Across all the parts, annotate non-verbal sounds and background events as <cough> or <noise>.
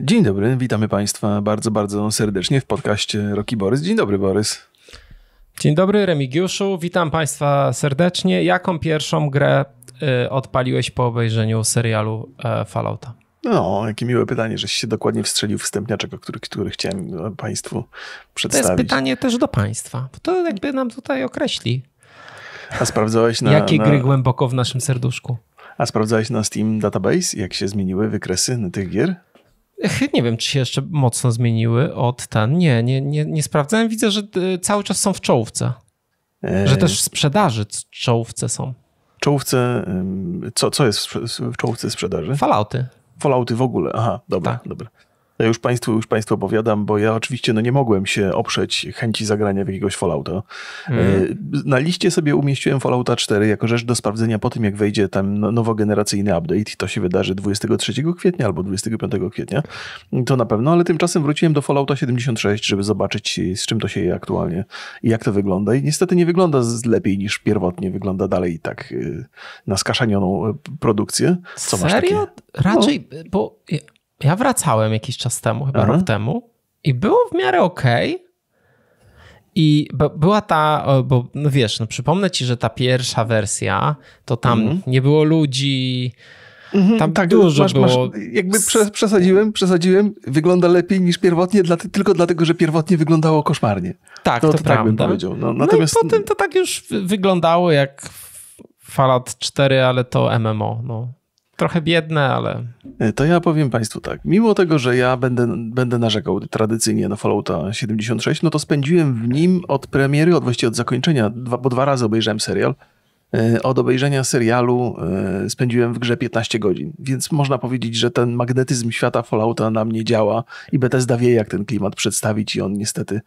Dzień dobry, witamy Państwa bardzo, bardzo serdecznie w podcaście Roki Borys. Dzień dobry, Borys. Dzień dobry, Remigiuszu. Witam Państwa serdecznie. Jaką pierwszą grę y, odpaliłeś po obejrzeniu serialu e, Fallouta? No, jakie miłe pytanie, żeś się dokładnie wstrzelił wstępniaczek, który, który chciałem e, Państwu przedstawić. To jest pytanie też do Państwa, bo to jakby nam tutaj określi. A sprawdzałeś na... Jakie na... gry głęboko w naszym serduszku? A sprawdzałeś na Steam Database, jak się zmieniły wykresy tych gier? Nie wiem, czy się jeszcze mocno zmieniły od ten. Nie, nie, nie, nie sprawdzałem. Widzę, że e, cały czas są w czołówce. Że e, też w sprzedaży czołówce są. Czołówce, co, co jest w czołówce sprzedaży? Falauty. Falauty w ogóle, aha, dobra, tak. dobra. Ja no już Państwu, już Państwu opowiadam, bo ja oczywiście no, nie mogłem się oprzeć chęci zagrania w jakiegoś Fallouta. Mm. Na liście sobie umieściłem Fallouta 4 jako rzecz do sprawdzenia po tym, jak wejdzie tam no, nowogeneracyjny update. To się wydarzy 23 kwietnia albo 25 kwietnia. To na pewno, ale tymczasem wróciłem do Fallouta 76, żeby zobaczyć z czym to się je aktualnie i jak to wygląda. I niestety nie wygląda lepiej niż pierwotnie. Wygląda dalej tak e, na skaszanioną e, produkcję. Co Serio? masz takie? Raczej, no. bo ja wracałem jakiś czas temu, chyba Aha. rok mhm. temu i było w miarę okej. Okay. I była ta, bo no wiesz, no przypomnę ci, że ta pierwsza wersja, to tam mhm. nie było ludzi, Mhm, tam tak, dużo masz, było. Masz, jakby przesadziłem, przesadziłem, wygląda lepiej niż pierwotnie, dla, tylko dlatego, że pierwotnie wyglądało koszmarnie. Tak, no, to, to prawda. tak bym powiedział. No, natomiast... no i potem to tak już wyglądało jak Fallout 4, ale to MMO. No trochę biedne, ale. E, to ja powiem Państwu tak. Mimo tego, że ja będę, będę narzekał tradycyjnie na Fallouta 76, no to spędziłem w nim od premiery, od właściwie od zakończenia, dwa, bo dwa razy obejrzałem serial. E, od obejrzenia serialu e, spędziłem w grze 15 godzin, więc można powiedzieć, że ten magnetyzm świata Fallouta na mnie działa i Bethesda wie, jak ten klimat przedstawić i on niestety,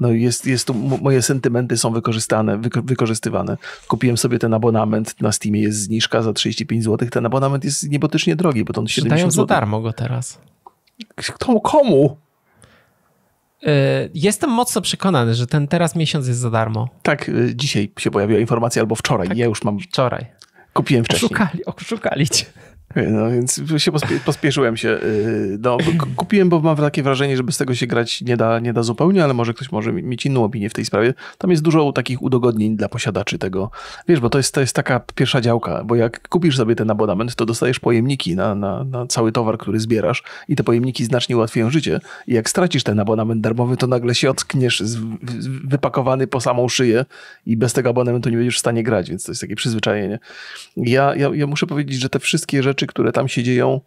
no jest, jest tu, moje sentymenty są wykorzystane, wyko wykorzystywane. Kupiłem sobie ten abonament, na Steamie jest zniżka za 35 zł, ten abonament jest niebotycznie drogi, bo to on 70 Dają za darmo go teraz. Kto, komu? E, jestem mocno przekonany, że ten teraz miesiąc jest za darmo. Tak, e, dzisiaj się pojawiła informacja, albo wczoraj. Tak, ja już mam. Wczoraj. Kupiłem wcześniej. Oszukali, oszukali cię. No więc się pospieszyłem się. Y, no, kupiłem, bo mam takie wrażenie, że bez tego się grać nie da, nie da zupełnie, ale może ktoś może mieć inną opinię w tej sprawie. Tam jest dużo takich udogodnień dla posiadaczy tego. Wiesz, bo to jest, to jest taka pierwsza działka, bo jak kupisz sobie ten abonament, to dostajesz pojemniki na, na, na cały towar, który zbierasz i te pojemniki znacznie ułatwiają życie. I jak stracisz ten abonament darmowy, to nagle się ockniesz wypakowany po samą szyję i bez tego abonamentu nie będziesz w stanie grać, więc to jest takie przyzwyczajenie. Ja, ja, ja muszę powiedzieć, że te wszystkie rzeczy które tam się dzieją,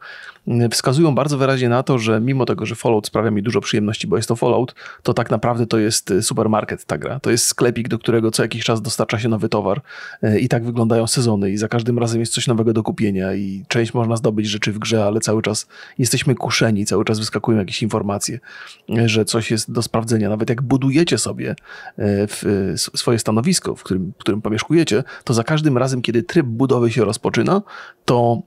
Y, wskazują bardzo wyraźnie na to, że mimo tego, że Fallout sprawia mi dużo przyjemności, bo jest to Fallout, to tak naprawdę to jest y, supermarket ta gra. To jest sklepik, do którego co jakiś czas dostarcza się nowy towar y, i tak wyglądają sezony i za każdym razem jest coś nowego do kupienia i część można zdobyć rzeczy w grze, ale cały czas jesteśmy kuszeni, cały czas wyskakują jakieś informacje, że coś jest do sprawdzenia. Nawet jak budujecie sobie swoje stanowisko, w którym, w którym pomieszkujecie, to za każdym razem, kiedy tryb budowy się rozpoczyna, to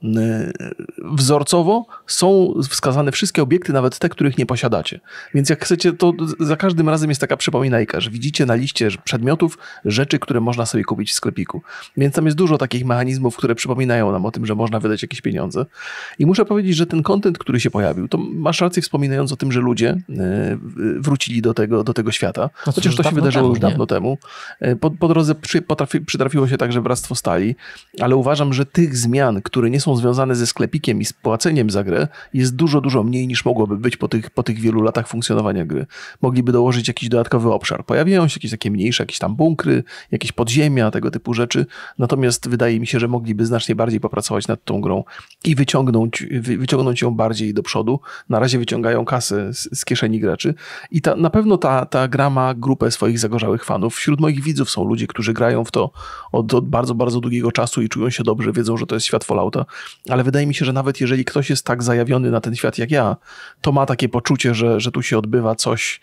wzorcowo są wskazane wszystkie obiekty, nawet te, których nie posiadacie. Więc jak chcecie, to za każdym razem jest taka przypominajka, że widzicie na liście przedmiotów rzeczy, które można sobie kupić w sklepiku. Więc tam jest dużo takich mechanizmów, które przypominają nam o tym, że można wydać jakieś pieniądze. I muszę powiedzieć, że ten kontent, który się pojawił, to masz rację wspominając o tym, że ludzie e, wrócili do tego, do tego świata. Chociaż to się wydarzyło już dawno temu. E, po, po drodze przy, potrafi, przytrafiło się także Bractwo Stali, ale uważam, że tych zmian, które nie są związane ze sklepikiem i z płaceniem za za grę jest dużo, dużo mniej niż mogłoby być po tych, po tych wielu latach funkcjonowania gry. Mogliby dołożyć jakiś dodatkowy obszar. Pojawiają się jakieś takie mniejsze, jakieś tam bunkry, jakieś podziemia, tego typu rzeczy. Natomiast wydaje mi się, że mogliby znacznie bardziej popracować nad tą grą i wyciągnąć, wy, wyciągnąć ją bardziej do przodu. Na razie wyciągają kasę z, z kieszeni graczy i ta, na pewno ta, ta gra ma grupę swoich zagorzałych fanów. Wśród moich widzów są ludzie, którzy grają w to od, od bardzo, bardzo długiego czasu i czują się dobrze, wiedzą, że to jest świat Fallouta, ale wydaje mi się, że nawet jeżeli ktoś jest tak zajawiony na ten świat jak ja, to ma takie poczucie, że, że tu się odbywa coś,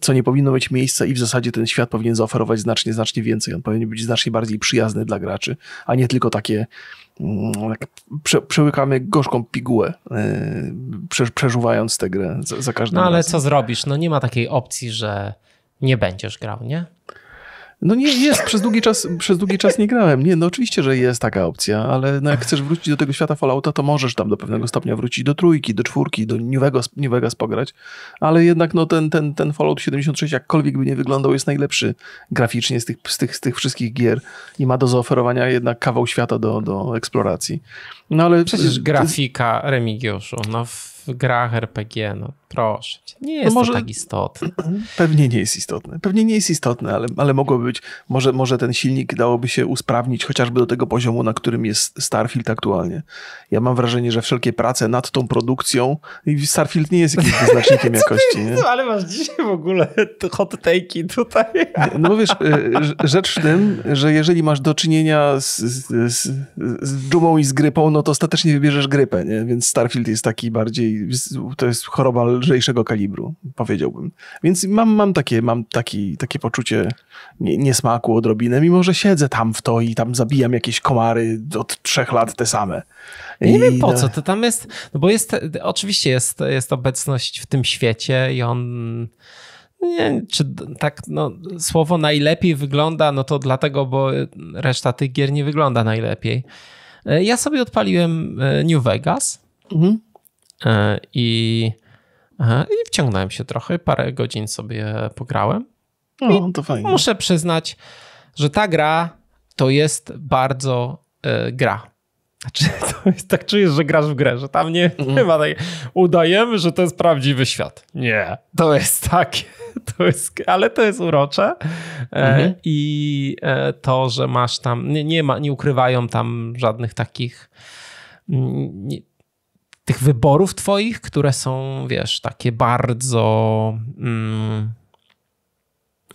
co nie powinno mieć miejsca i w zasadzie ten świat powinien zaoferować znacznie, znacznie więcej. On powinien być znacznie bardziej przyjazny dla graczy, a nie tylko takie mm, jak prze, przełykamy gorzką pigułę, yy, przeżuwając tę grę za, za każdym No ale razem. co zrobisz? No nie ma takiej opcji, że nie będziesz grał, nie? No nie, jest, przez długi czas, przez długi czas nie grałem. Nie, no oczywiście, że jest taka opcja, ale no jak chcesz wrócić do tego świata Fallouta, to możesz tam do pewnego stopnia wrócić do trójki, do czwórki, do nowego, New Vegas pograć, ale jednak no ten, ten, ten Fallout 76, jakkolwiek by nie wyglądał, jest najlepszy graficznie z tych, z tych, z tych wszystkich gier i ma do zaoferowania jednak kawał świata do, do eksploracji. No ale... Przecież grafika Remigiuszu, no w w grach RPG, no proszę cię, nie no jest no może, to tak istotne. <clears throat> Pewnie nie jest istotne, pewnie nie jest istotne, ale, ale mogłoby być, może, może ten silnik dałoby się usprawnić chociażby do tego poziomu, na którym jest Starfield aktualnie. Ja mam wrażenie, że wszelkie prace nad tą produkcją, i Starfield nie jest jakimś <laughs> wyznacznikiem jakości. Nie? ale masz dzisiaj w ogóle hot take'i tutaj. no wiesz, y, rzecz w tym, że jeżeli masz do czynienia z, z, z, z dżumą i z grypą, no to ostatecznie wybierzesz grypę, nie? więc Starfield jest taki bardziej to jest choroba lżejszego kalibru, powiedziałbym. Więc mam, mam, takie, mam taki, takie poczucie niesmaku odrobinę, mimo że siedzę tam w to i tam zabijam jakieś komary od trzech lat te same. Nie wiem po no. co, to tam jest, no bo jest, oczywiście jest, jest obecność w tym świecie i on... Nie, czy tak, no, słowo najlepiej wygląda, no to dlatego, bo reszta tych gier nie wygląda najlepiej. E, ja sobie odpaliłem e, New Vegas. Mhm. E, I, I wciągnąłem się trochę, parę godzin sobie pograłem. No, to fajnie. Muszę przyznać, że ta gra to jest bardzo y, gra. Znaczy, <laughs> to jest, tak czujesz, że grasz w grę, że tam nie, mhm. nie ma tak, udajemy, że to jest prawdziwy świat. Nie, to jest takie, <laughs> to jest, ale to jest urocze e, mhm. i to, że masz tam, nie, nie, ma, nie ukrywają tam żadnych takich mm, nie, tych wyborów twoich, które są, wiesz, takie bardzo. Mm,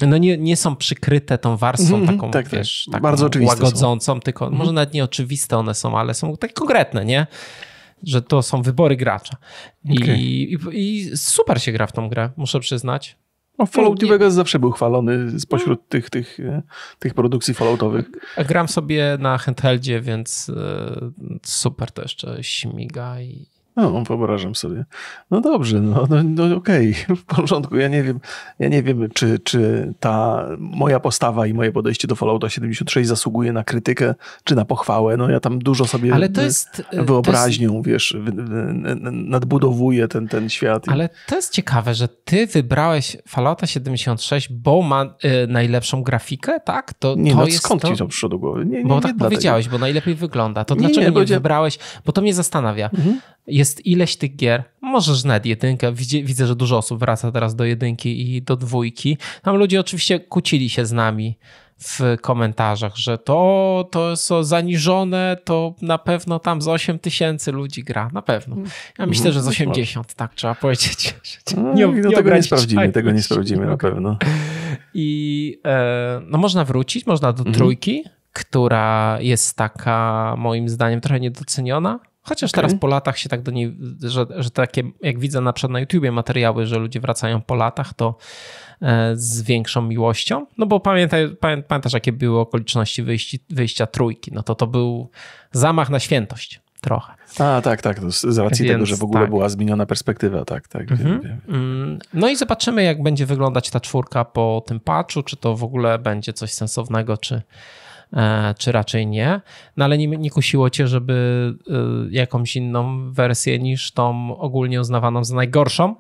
no nie, nie są przykryte tą warstwą mm taką, tak, tak. wiesz, tak, bardzo taką łagodzącą, są. tylko mm może nawet nieoczywiste one są, ale są takie konkretne, nie? Że to są wybory gracza. Okay. I, i, I, super się gra w tą grę, muszę przyznać. No, Fallout no, New Vegas zawsze był chwalony spośród no. tych, tych, e, tych produkcji Falloutowych. Gram sobie na handheldzie, więc e, super to jeszcze śmiga i, no, wyobrażam sobie. No dobrze, no, no, no okej, okay. <laughs> w porządku. Ja nie wiem, ja nie wiem czy, czy ta moja postawa i moje podejście do Fallouta 76 zasługuje na krytykę, czy na pochwałę. No ja tam dużo sobie ale to jest, wyobraźnią, to jest... wiesz, nadbudowuję ten, ten świat. Ale to jest ciekawe, że ty wybrałeś Fallouta 76, bo ma y, najlepszą grafikę, tak? To, nie, to no, jest skąd to... ci to przyszło do głowy? Nie, nie, bo nie tak dlatego. powiedziałeś, bo najlepiej wygląda. To nie, dlaczego nie, nie, wybrałeś? Bo to mnie zastanawia. Mhm jest ileś tych gier, możesz nawet jedynkę, widzę, że dużo osób wraca teraz do jedynki i do dwójki. Tam ludzie oczywiście kłócili się z nami w komentarzach, że to, to są zaniżone, to na pewno tam z 8 tysięcy ludzi gra, na pewno. Ja myślę, że z 80, no, no. tak trzeba powiedzieć. <laughs> No, nie, no, nie tego nie sprawdzimy, tego nie sprawdzimy na pewno. I e, no można wrócić, można do mhm. trójki, która jest taka moim zdaniem trochę niedoceniona, Chociaż okay. teraz po latach się tak do niej, że, że takie, jak widzę na przykład na YouTubie materiały, że ludzie wracają po latach, to e, z większą miłością. No bo pamiętaj, pamiętasz, jakie były okoliczności wyjści, wyjścia trójki. No to to był zamach na świętość trochę. A, tak, tak. To z, z racji Więc, tego, że w ogóle tak. była zmieniona perspektywa, tak, tak. Mhm. Wiem, wiem. Mm, no i zobaczymy, jak będzie wyglądać ta czwórka po tym patchu, czy to w ogóle będzie coś sensownego, czy E, czy raczej nie. No ale nie, nie kusiło cię, żeby e, jakąś inną wersję niż tą ogólnie uznawaną za najgorszą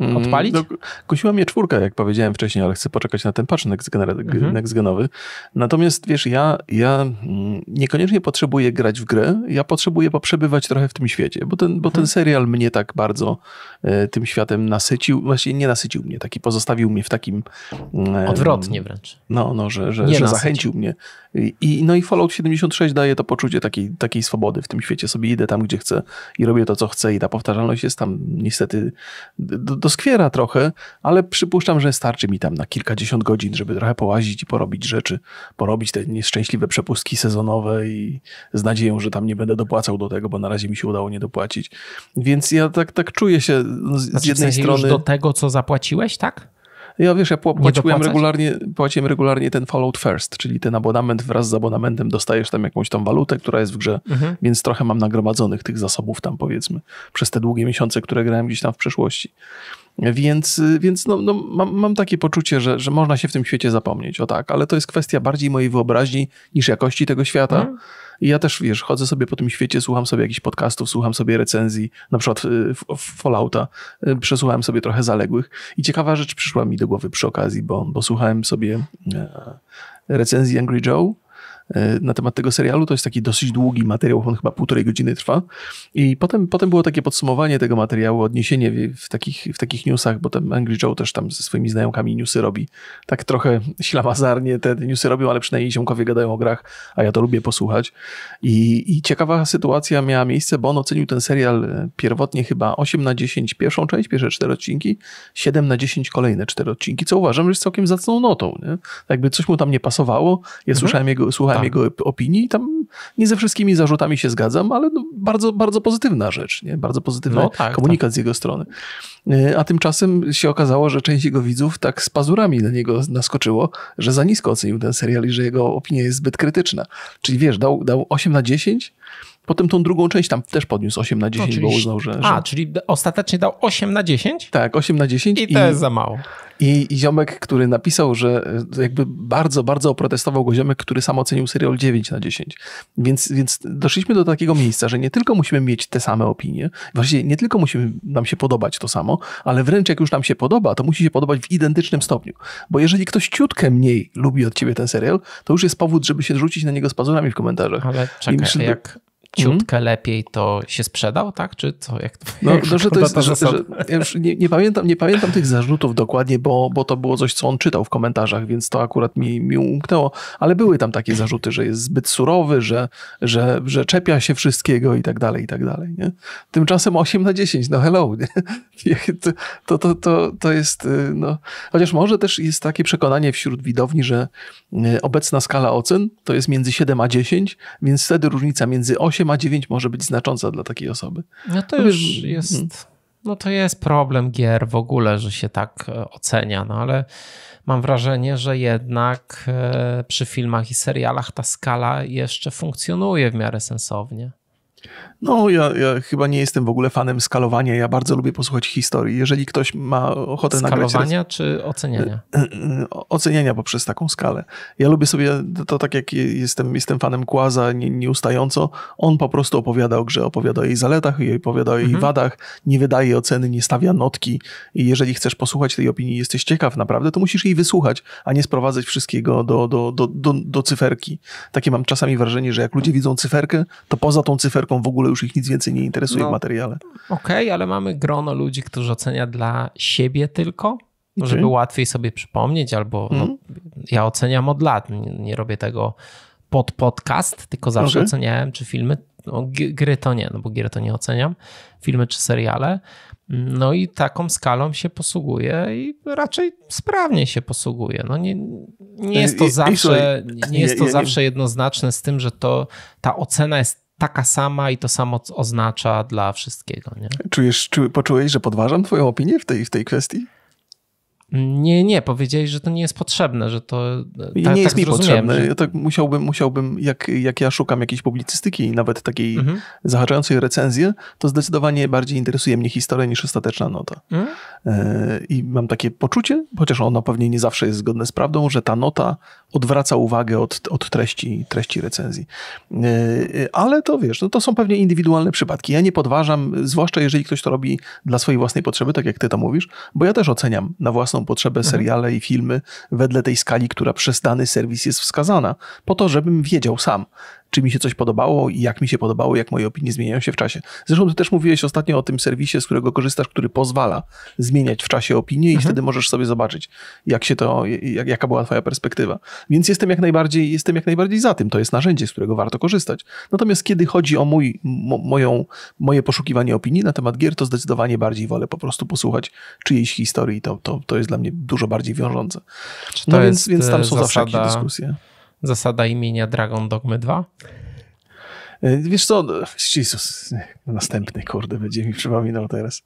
Mhm. Odpalić? No, kusiła mnie czwórka, jak powiedziałem wcześniej, ale chcę poczekać na ten patch z mhm. genowy Natomiast wiesz, ja, ja mm, niekoniecznie potrzebuję grać w grę, ja potrzebuję poprzebywać trochę w tym świecie, bo ten, mhm. bo ten mhm. serial mnie tak bardzo e, tym światem nasycił, właśnie nie nasycił mnie, taki pozostawił mnie w takim... E, Odwrotnie wręcz. No, no że, że, że zachęcił mnie. I, no i Fallout 76 daje to poczucie takiej, takiej swobody w tym świecie. Sobie idę tam, gdzie chcę i robię to, co chcę i ta powtarzalność jest tam niestety... Do, do skwiera trochę, ale przypuszczam, że starczy mi tam na kilkadziesiąt godzin, żeby trochę połazić i porobić rzeczy, porobić te nieszczęśliwe przepustki sezonowe i z nadzieją, że tam nie będę dopłacał do tego, bo na razie mi się udało nie dopłacić. Więc ja tak, tak czuję się z, znaczy, z jednej w sensie strony... do tego, co zapłaciłeś, tak? Ja wiesz, ja płaciłem regularnie, płaciłem regularnie ten Fallout First, czyli ten abonament wraz z abonamentem dostajesz tam jakąś tą walutę, która jest w grze, mhm. więc trochę mam nagromadzonych tych zasobów tam powiedzmy przez te długie miesiące, które grałem gdzieś tam w przeszłości. Więc, więc no, no mam, mam, takie poczucie, że, że można się w tym świecie zapomnieć, o tak, ale to jest kwestia bardziej mojej wyobraźni niż jakości tego świata. Mm. I ja też, wiesz, chodzę sobie po tym świecie, słucham sobie jakichś podcastów, słucham sobie recenzji, na przykład y, Fallouta, y, przesłuchałem sobie trochę zaległych i ciekawa rzecz przyszła mi do głowy przy okazji, bo, bo słuchałem sobie e, recenzji Angry Joe E, na temat tego serialu. To jest taki dosyć długi materiał, on chyba półtorej godziny trwa. I potem, potem było takie podsumowanie tego materiału, odniesienie w, w takich, w takich newsach, bo ten Angry Joe też tam ze swoimi znajomkami newsy robi. Tak trochę <laughs> ślamazarnie te newsy robią, ale przynajmniej ziomkowie gadają o grach, a ja to lubię posłuchać. I, i ciekawa sytuacja miała miejsce, bo on ocenił ten serial e, pierwotnie chyba 8 na 10 pierwszą część, pierwsze cztery odcinki, 7 na 10 kolejne cztery odcinki, co uważam, że jest całkiem zacną notą. Nie? Jakby coś mu tam nie pasowało. Ja mhm. słyszałem jego, słuchałem jego opinii. i Tam nie ze wszystkimi zarzutami się zgadzam, ale no bardzo, bardzo pozytywna rzecz, nie? bardzo pozytywny no, tak, komunikat tak. z jego strony. E, a tymczasem się okazało, że część jego widzów tak z pazurami na niego naskoczyło, że za nisko ocenił ten serial i że jego opinia jest zbyt krytyczna. Czyli wiesz, dał, dał 8 na 10, Potem tą drugą część tam też podniósł 8 na 10, no, czyli, bo uznał, że, że, A, czyli ostatecznie dał 8 na 10? Tak, 8 na 10. I, i to jest za mało. I, I, ziomek, który napisał, że e, jakby bardzo, bardzo oprotestował go ziomek, który sam ocenił serial 9 na 10. Więc, więc doszliśmy do takiego miejsca, że nie tylko musimy mieć te same opinie, właściwie nie tylko musimy nam się podobać to samo, ale wręcz jak już nam się podoba, to musi się podobać w identycznym stopniu. Bo jeżeli ktoś ciutkę mniej lubi od ciebie ten serial, to już jest powód, żeby się rzucić na niego z pazurami w komentarzach. Ale czekaj, myślę, jak ciutkę mm. lepiej, to się sprzedał, tak? Czy co? Jak to, no, jak no, że to jest, że, że, ja już nie, nie, pamiętam, nie pamiętam tych zarzutów dokładnie, bo, bo to było coś, co on czytał w komentarzach, więc to akurat mi, mi umknęło, ale były tam takie zarzuty, że jest zbyt surowy, że, że, że czepia się wszystkiego i tak dalej, i tak dalej. Nie? Tymczasem 8 na 10, no hello. Nie? <laughs> To, to, to, to jest, y, no... Chociaż może też jest takie przekonanie wśród widowni, że y, obecna skala ocen to jest między 7 a 10, więc wtedy różnica między 8 8 a 9 może być znacząca dla takiej osoby. No to, już jest. Hmm. No to jest problem gier w ogóle, że się tak e, ocenia, no ale mam wrażenie, że jednak e, przy filmach i serialach ta skala jeszcze funkcjonuje w miarę sensownie. No, ja, ja, chyba nie jestem w ogóle fanem skalowania. Ja bardzo lubię posłuchać historii. Jeżeli ktoś ma ochotę Skalowania nagrać... Skalowania czy oceniania? E, e, oceniania poprzez taką skalę. Ja lubię sobie, to tak jak jestem, jestem fanem Kłaza nie, nieustająco, on po prostu opowiada o grze, opowiada o jej zaletach i opowiada o jej mhm. wadach, nie wydaje oceny, nie stawia notki. I jeżeli chcesz posłuchać tej opinii jesteś ciekaw naprawdę, to musisz jej wysłuchać, a nie sprowadzać wszystkiego do, do, do, do, do cyferki. Takie mam czasami wrażenie, że jak ludzie widzą cyferkę, to poza tą cyferką w ogóle już ich nic więcej nie interesuje no, w materiale. Okej, okay, ale mamy grono ludzi, którzy ocenia dla siebie tylko, okay. żeby łatwiej sobie przypomnieć, albo mm. no, mhm. ja oceniam od lat, nie, nie, robię tego pod podcast, tylko zawsze okay. oceniałem, czy filmy, no, gry to nie, no bo gry to nie oceniam, filmy czy seriale. No i taką skalą się posługuje i raczej sprawnie się posługuje. No nie, nie jest to zawsze, nie jest to zawsze jednoznaczne z tym, że to, ta ocena jest taka sama i to samo oznacza dla wszystkiego. Nie? Czujesz, poczułeś, że podważam twoją opinię w tej, w tej kwestii? Nie, nie, powiedzieli, że to nie jest potrzebne, że to. E, nie tak, jest mi potrzebne. Że... Ja tak musiałbym, musiałbym jak, jak ja szukam jakiejś publicystyki, nawet takiej mhm. zahaczającej recenzję, to zdecydowanie bardziej interesuje mnie historia niż ostateczna nota. Mhm. E, I mam takie poczucie, chociaż ono pewnie nie zawsze jest zgodne z prawdą, że ta nota odwraca uwagę od, od treści, treści recenzji. E, e, ale to wiesz, no to są pewnie indywidualne przypadki. Ja nie podważam, zwłaszcza jeżeli ktoś to robi dla swojej własnej potrzeby, tak jak ty to mówisz, bo ja też oceniam na własną potrzebę mhm. seriale mhm. i filmy wedle tej skali, która przez dany serwis jest wskazana, po to, żebym wiedział sam, czy mi się coś podobało i jak mi się podobało, jak moje opinie zmieniają się w czasie. Zresztą ty też mówiłeś ostatnio o tym serwisie, z którego korzystasz, który pozwala zmieniać w czasie opinie i mhm. wtedy możesz sobie zobaczyć, jak się to, jak, jaka była twoja perspektywa. Więc jestem jak najbardziej, jestem jak najbardziej za tym. To jest narzędzie, z którego warto korzystać. Natomiast kiedy chodzi o mój, mo, moją, moje poszukiwanie opinii na temat gier, to zdecydowanie bardziej wolę po prostu posłuchać czyjejś historii. To, to, to jest dla mnie dużo bardziej wiążące. No więc, więc tam e, są zawsze jakieś dyskusje. Zasada imienia Dragon Dogma 2? Y, wiesz co, no, Jezus, następny kurde będzie mi przypominał teraz.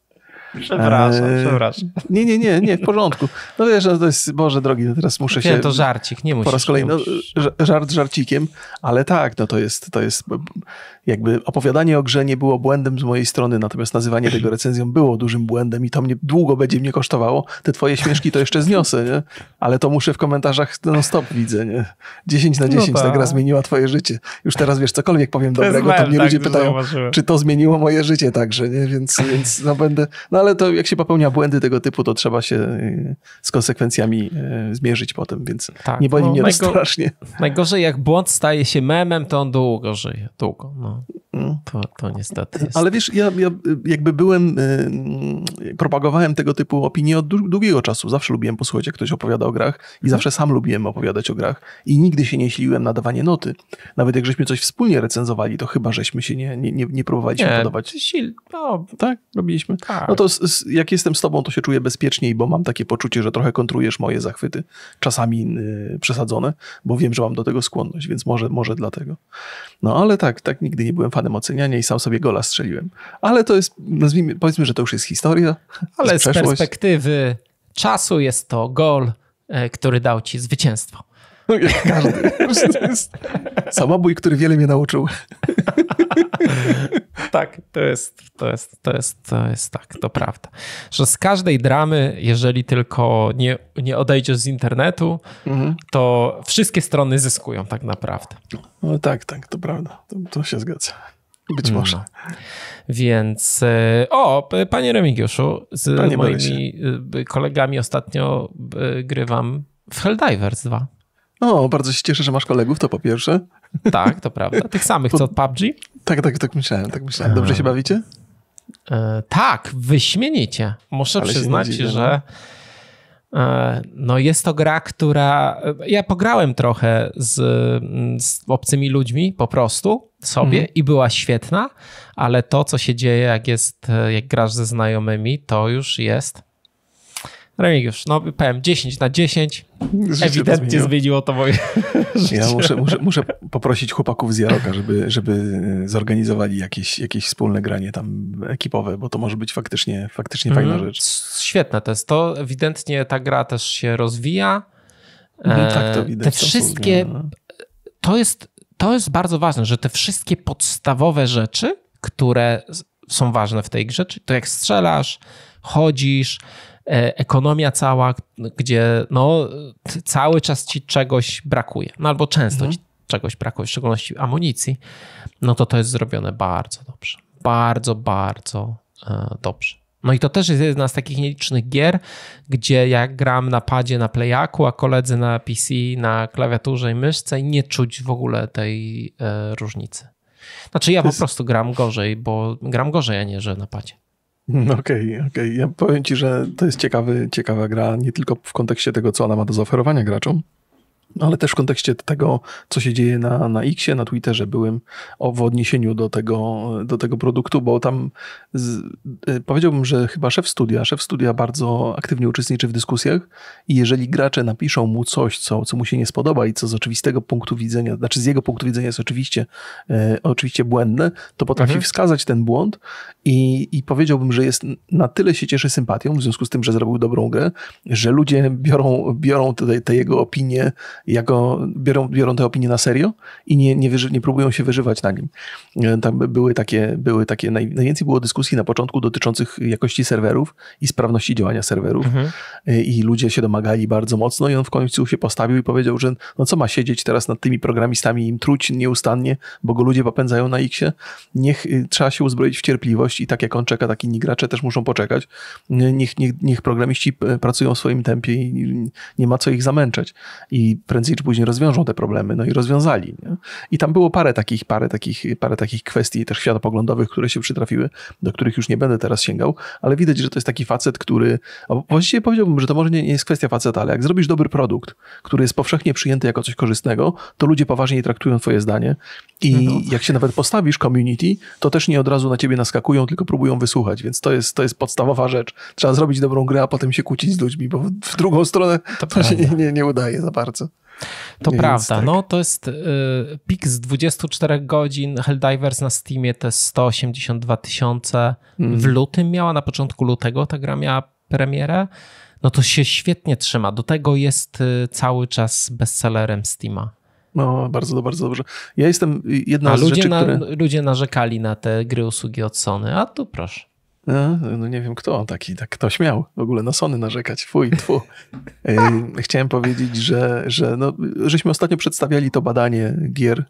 Przepraszam, e... przepraszam. Nie, nie, nie, nie, w porządku. No wiesz, no to jest, Boże drogi, no teraz muszę Wiem, się... to żarcik, nie musisz. Po raz kolejny, no, żart żarcikiem, ale tak, no to jest, to jest jakby opowiadanie o grze nie było błędem z mojej strony, natomiast nazywanie tego recenzją było dużym błędem i to mnie długo będzie mnie kosztowało. Te twoje śmieszki to jeszcze zniosę, nie? Ale to muszę w komentarzach non stop widzę, nie? 10 na 10 no ta tak. gra zmieniła twoje życie. Już teraz wiesz, cokolwiek powiem to dobrego, to mnie tak, ludzie pytają, czy to zmieniło moje życie także, nie? Więc, więc no będę... No ale to jak się popełnia błędy tego typu, to trzeba się y, z konsekwencjami y, zmierzyć potem, więc tak, nie boli no, mnie najgo- strasznie. Najgorzej jak błąd staje się memem, to on długo żyje, długo. No. Mm. To, to niestety jest. Ale wiesz, ja, ja jakby byłem, y, propagowałem tego typu opinie od długiego czasu. Zawsze lubiłem posłuchać, jak ktoś opowiada o grach i mhm. zawsze sam lubiłem opowiadać o grach i nigdy się nie śliłem na dawanie noty. Nawet jak żeśmy coś wspólnie recenzowali, to chyba żeśmy się nie, nie, nie, nie próbowali się podobać. Sil, no, tak? Robiliśmy. Tak. No to jak jestem z tobą, to się czuję bezpieczniej, bo mam takie poczucie, że trochę kontrujesz moje zachwyty, czasami y, przesadzone, bo wiem, że mam do tego skłonność, więc może, może dlatego. No ale tak, tak nigdy nie byłem fanem oceniania i sam sobie gola strzeliłem. Ale to jest, nazwijmy, powiedzmy, że to już jest historia. Ale z, z perspektywy czasu jest to gol, e, który dał ci zwycięstwo. No, jak każdy. <laughs> Samobój, który wiele mnie nauczył. <laughs> tak, to jest, to jest, to jest, to jest tak, to prawda. Że z każdej dramy, jeżeli tylko nie, nie odejdziesz z internetu, mhm. to wszystkie strony zyskują tak naprawdę. No tak, tak, to prawda, to, to się zgadza. Być mm. może. Więc e, o, panie Remigiuszu, z panie moimi Marysie. E, kolegami ostatnio e, grywam w Helldivers 2. O, bardzo się cieszę, że masz kolegów, to po pierwsze. Tak, to prawda. Tych samych, co PUBG. Tak, tak, tak myślałem, tak myślałem. Dobrze się ehm. bawicie? E, tak, wyśmienicie. Muszę Ale przyznać, dziwię, że no. e, no jest to gra, która... E, ja pograłem trochę z, z obcymi ludźmi po prostu sobie mm. i była świetna, ale to, co się dzieje, jak jest, e, jak grasz ze znajomymi, to już jest Remigiusz, no powiem 10 na 10. Życie Ewidentnie zmieniło to moje <laughs> życie. Ja muszę, muszę, muszę poprosić chłopaków z Jaroka, żeby, żeby e, zorganizowali jakieś, jakieś wspólne granie tam ekipowe, bo to może być faktycznie, faktycznie mm, fajna mhm. rzecz. Świetne to jest to. Ewidentnie ta gra też się rozwija. Mm, tak, to widać. Te wszystkie... No. To jest, to jest bardzo ważne, że te wszystkie podstawowe rzeczy, które są ważne w tej grze, czyli to jak strzelasz, chodzisz, E, ekonomia cała, gdzie no, cały czas ci czegoś brakuje, no albo często mhm. ci czegoś brakuje, w szczególności amunicji, no to to jest zrobione bardzo dobrze. Bardzo, bardzo e, dobrze. No i to też jest jedna z takich nielicznych gier, gdzie ja gram na padzie, na playaku, a koledzy na PC, na klawiaturze i myszce i nie czuć w ogóle tej e, różnicy. Znaczy ja po prostu gram gorzej, bo gram gorzej, a nie że na padzie. Mm, okej, okay, okej. Okay. Ja powiem ci, że to jest ciekawy, ciekawa gra, nie tylko w kontekście tego, co ona ma do zaoferowania graczom, no, ale też w kontekście tego, co się dzieje na, na x na Twitterze byłem o, w odniesieniu do tego, do tego produktu, bo tam z, e, powiedziałbym, że chyba szef studia, szef studia bardzo aktywnie uczestniczy w dyskusjach i jeżeli gracze napiszą mu coś, co, co mu się nie spodoba i co z oczywistego punktu widzenia, znaczy z jego punktu widzenia jest oczywiście, e, oczywiście błędne, to potrafi mhm. wskazać ten błąd i, i powiedziałbym, że jest na tyle się cieszy sympatią, w związku z tym, że zrobił dobrą grę, że ludzie biorą, biorą te, te jego opinie jako biorą, biorą te opinie na serio i nie, nie, wyży, nie próbują się wyżywać na nim. E, tam były takie, były takie najwięcej było dyskusji na początku dotyczących jakości serwerów i sprawności działania serwerów mhm. E, i ludzie się domagali bardzo mocno i on w końcu się postawił i powiedział, że no co ma siedzieć teraz nad tymi programistami im truć nieustannie, bo go ludzie popędzają na X-ie. Niech y, trzeba się uzbroić w cierpliwość i tak jak on czeka, tak inni gracze też muszą poczekać. Niech, niech, niech programiści e, pracują w swoim tempie i nie ma co ich zamęczać. I prędzej czy później rozwiążą te problemy, no i rozwiązali. Nie? I tam było parę takich, parę takich, parę takich kwestii też światopoglądowych, które się przytrafiły, do których już nie będę teraz sięgał, ale widać, że to jest taki facet, który, właściwie powiedziałbym, że to może nie, nie jest kwestia faceta, ale jak zrobisz dobry produkt, który jest powszechnie przyjęty jako coś korzystnego, to ludzie poważniej traktują twoje zdanie i no. jak się nawet postawisz community, to też nie od razu na ciebie naskakują, tylko próbują wysłuchać, więc to jest, to jest podstawowa rzecz. Trzeba zrobić dobrą grę, a potem się kłócić z ludźmi, bo w drugą stronę to, to się <laughs> nie, nie, nie udaje za bardzo. To Więc prawda. Tak. No to jest y, pik z 24 godzin. Helldivers na Steamie to 182 tysiące. Mm. W lutym miała, na początku lutego ta gra miała premierę. No to się świetnie trzyma. Do tego jest y, cały czas bestsellerem Steama. No, bardzo, bardzo dobrze. Ja jestem y, jedna A z ludzie rzeczy, na, które... ludzie narzekali na te gry usługi od Sony, a tu proszę. No, no, nie wiem kto taki, tak kto śmiał w ogóle na Sony narzekać, fuj, tfu. Chciałem powiedzieć, że, że no, żeśmy ostatnio przedstawiali to badanie gier, y,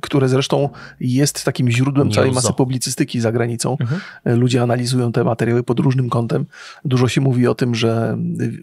które zresztą jest takim źródłem całej masy publicystyki za granicą. Mhm. Ludzie analizują te materiały pod różnym kątem. Dużo się mówi o tym, że y,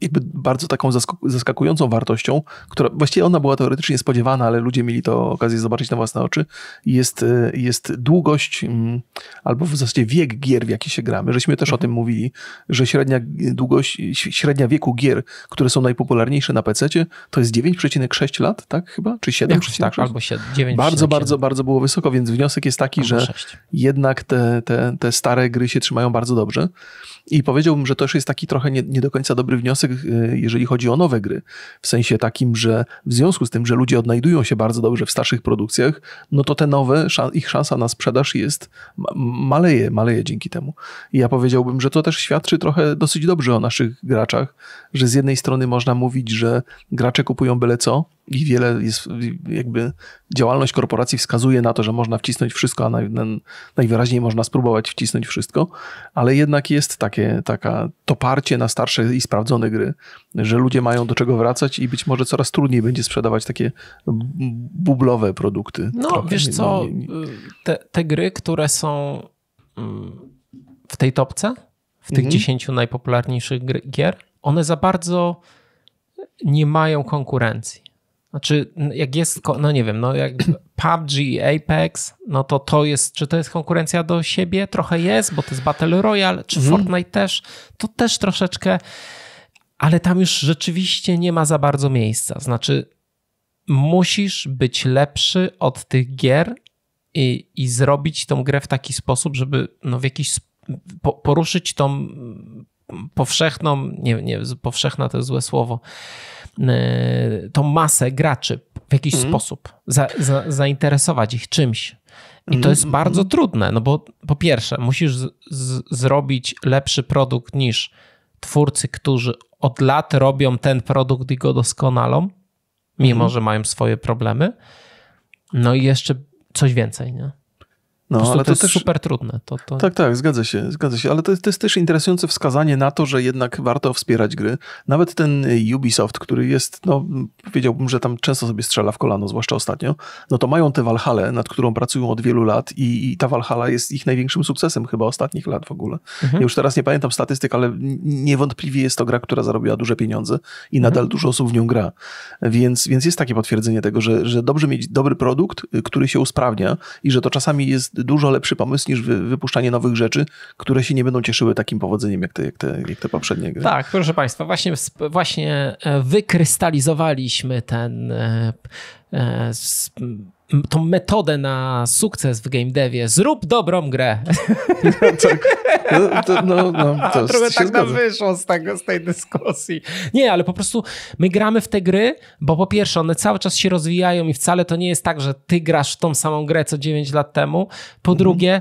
jakby bardzo taką zaskakującą wartością, która właściwie ona była teoretycznie spodziewana, ale ludzie mieli to okazję zobaczyć na własne oczy, jest, y, jest długość mm, albo w zasadzie wiek gier gier, w jakie się gramy, żeśmy też o mhm. tym mówili, że średnia długość, średnia wieku gier, które są najpopularniejsze na PC, to jest 9,6 lat, tak chyba? Czy 7? Jakoś tak, albo 7, Bardzo, bardzo, bardzo było wysoko, więc wniosek jest taki, albo że 6. jednak te, te, te stare gry się trzymają bardzo dobrze. I powiedziałbym, że to też jest taki trochę nie, nie, do końca dobry wniosek, y, jeżeli chodzi o nowe gry. W sensie takim, że w związku z tym, że ludzie odnajdują się bardzo dobrze w starszych produkcjach, no to te nowe, ich szansa na sprzedaż jest, maleje, maleje dzięki dzięki temu. I ja powiedziałbym, że to też świadczy trochę dosyć dobrze o naszych graczach, że z jednej strony można mówić, że gracze kupują byle co i wiele jest, jakby działalność korporacji wskazuje na to, że można wcisnąć wszystko, a najwyraźniej można spróbować wcisnąć wszystko, ale jednak jest takie, taka toparcie na starsze i sprawdzone gry, że ludzie mają do czego wracać i być może coraz trudniej będzie sprzedawać takie bublowe produkty. No trochę. wiesz co, y, te, te gry, które są mm, w tej topce, w tych mhm. 10 najpopularniejszych gier, one za bardzo nie mają konkurencji. Znaczy, jak jest, no nie wiem, no jak <clears throat> PUBG i Apex, no to to jest, czy to jest konkurencja do siebie? Trochę jest, bo to jest Battle Royale, czy mhm. Fortnite też, to też troszeczkę, ale tam już rzeczywiście nie ma za bardzo miejsca. Znaczy, musisz być lepszy od tych gier i, i zrobić tą grę w taki sposób, żeby no w jakiś po, poruszyć tą powszechną, nie, nie, powszechna to jest złe słowo, e, tą masę graczy w jakiś mm. sposób, za, za, zainteresować ich czymś. I to mhm. jest mm. bardzo mhm. trudne, no bo po pierwsze, musisz z, z, zrobić lepszy produkt niż twórcy, którzy od lat robią ten produkt i go doskonalą, mimo mm. że mają swoje problemy. No i jeszcze coś więcej, nie? No, ale to, jest też, super trudne. To, to... Tak, tak, zgadza się, zgadza się. Ale to, to jest też interesujące wskazanie na to, że jednak warto wspierać gry. Nawet ten y, Ubisoft, który jest, no powiedziałbym, że tam często sobie strzela w kolano, zwłaszcza ostatnio, no to mają tę Walhalę, nad którą pracują od wielu lat i, i ta Walhala jest ich największym sukcesem chyba ostatnich lat w ogóle. Mhm. Ja już teraz nie pamiętam statystyk, ale niewątpliwie jest to gra, która zarobiła duże pieniądze i mhm. nadal mhm. dużo osób w nią gra. Więc, więc jest takie potwierdzenie tego, że, że dobrze mieć dobry produkt, y, który się usprawnia i że to czasami jest dużo lepszy pomysł niż wy, wypuszczanie nowych rzeczy, które się nie będą cieszyły takim powodzeniem jak te, jak te, jak te poprzednie gry. Tak, proszę Państwa, właśnie, właśnie e, wykrystalizowaliśmy ten e, e, tą metodę na sukces w game devie. Zrób dobrą grę. No, <laughs> tak. no, to, no, no, to Trochę tak nam wyszło z, tego, z tej dyskusji. Nie, ale po prostu my gramy w te gry, bo po pierwsze one cały czas się rozwijają i wcale to nie jest tak, że ty grasz w tą samą grę co 9 lat temu. Po mhm. drugie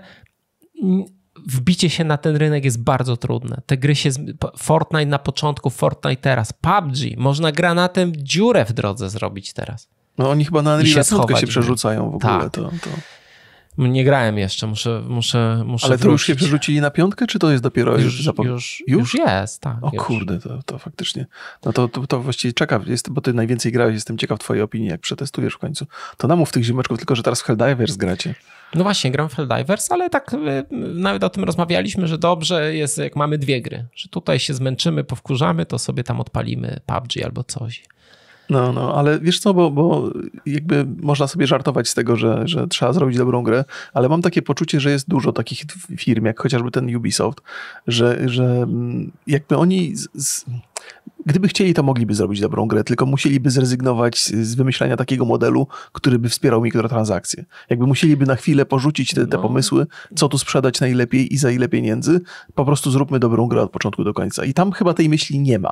wbicie się na ten rynek jest bardzo trudne. Te gry się. Fortnite na początku, Fortnite teraz, PUBG. Można granatem dziurę w drodze zrobić teraz. No oni chyba na Unreal się, się przerzucają w ogóle. Tak. To, to... Nie grałem jeszcze, muszę, muszę, muszę Ale to już się przerzucili na piątkę, czy to jest dopiero już? Już, już, już? już jest, tak. O już. kurde, to, to faktycznie. No to, to, to właściwie czeka, jest, bo ty najwięcej grałeś, jestem ciekaw twojej opinii, jak przetestujesz w końcu. To namów tych zimeczków, tylko że teraz w Helldivers gracie. No właśnie, gram w Helldivers, ale tak y, nawet o tym rozmawialiśmy, że dobrze jest, jak mamy dwie gry, że tutaj się zmęczymy, powkurzamy, to sobie tam odpalimy PUBG albo coś. No, no, ale wiesz co, bo, bo jakby można sobie żartować z tego, że, że trzeba zrobić dobrą grę, ale mam takie poczucie, że jest dużo takich firm, jak chociażby ten Ubisoft, że, że mm, jakby oni. Z, z, gdyby chcieli, to mogliby zrobić dobrą grę, tylko musieliby zrezygnować z wymyślania takiego modelu, który by wspierał mikrotransakcje. Jakby musieliby na chwilę porzucić te, te no. pomysły, co tu sprzedać najlepiej i za ile pieniędzy. Po prostu zróbmy dobrą grę od początku do końca. I tam chyba tej myśli nie ma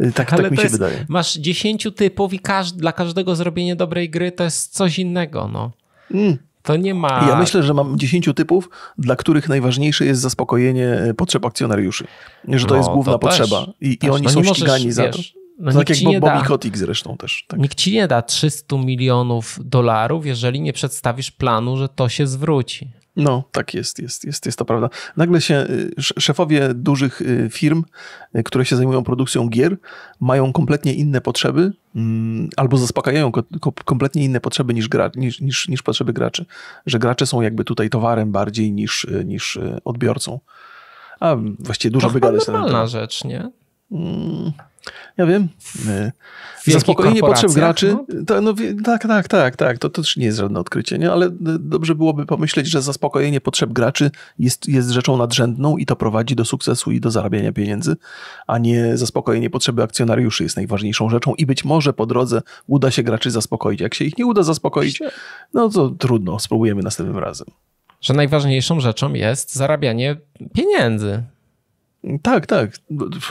Y, tak-, tak, Ale tak mi się jest, wydaje. Masz dziesięciu typów i każd dla każdego zrobienie dobrej gry to jest coś innego. No. Mm. To nie ma. Ja myślę, że mam 10 typów, dla których najważniejsze jest zaspokojenie y, potrzeb akcjonariuszy. Że to no, jest główna to potrzeba. I, też, I, oni no są możesz, ścigani wiesz, za to. No tak jak Bob, Bobby Kotick zresztą też. Tak. Nikt ci nie da 300 milionów dolarów, jeżeli nie przedstawisz planu, że to się zwróci. No, tak jest, jest, jest, jest to prawda. Nagle się y, szefowie dużych y, firm, y, które się zajmują produkcją gier, mają kompletnie inne potrzeby mm, albo zaspokajają kompletnie inne potrzeby niż, gra, niż, niż, niż potrzeby graczy. Że gracze są jakby tutaj towarem bardziej niż, niż odbiorcą. A właściwie dużo to wygadać. To normalna rzecz, nie? Hmm. Ja wiem. Y, zaspokojenie potrzeb graczy. No? To, no, tak, tak, tak, tak. To, to też nie jest żadne odkrycie, nie? ale y, dobrze byłoby pomyśleć, że zaspokojenie potrzeb graczy jest, jest rzeczą nadrzędną i to prowadzi do sukcesu i do zarabiania pieniędzy, a nie zaspokojenie potrzeby akcjonariuszy jest najważniejszą rzeczą i być może po drodze uda się graczy zaspokoić. Jak się ich nie uda zaspokoić, no to trudno, spróbujemy następnym razem. Że najważniejszą rzeczą jest zarabianie pieniędzy. Tak, tak.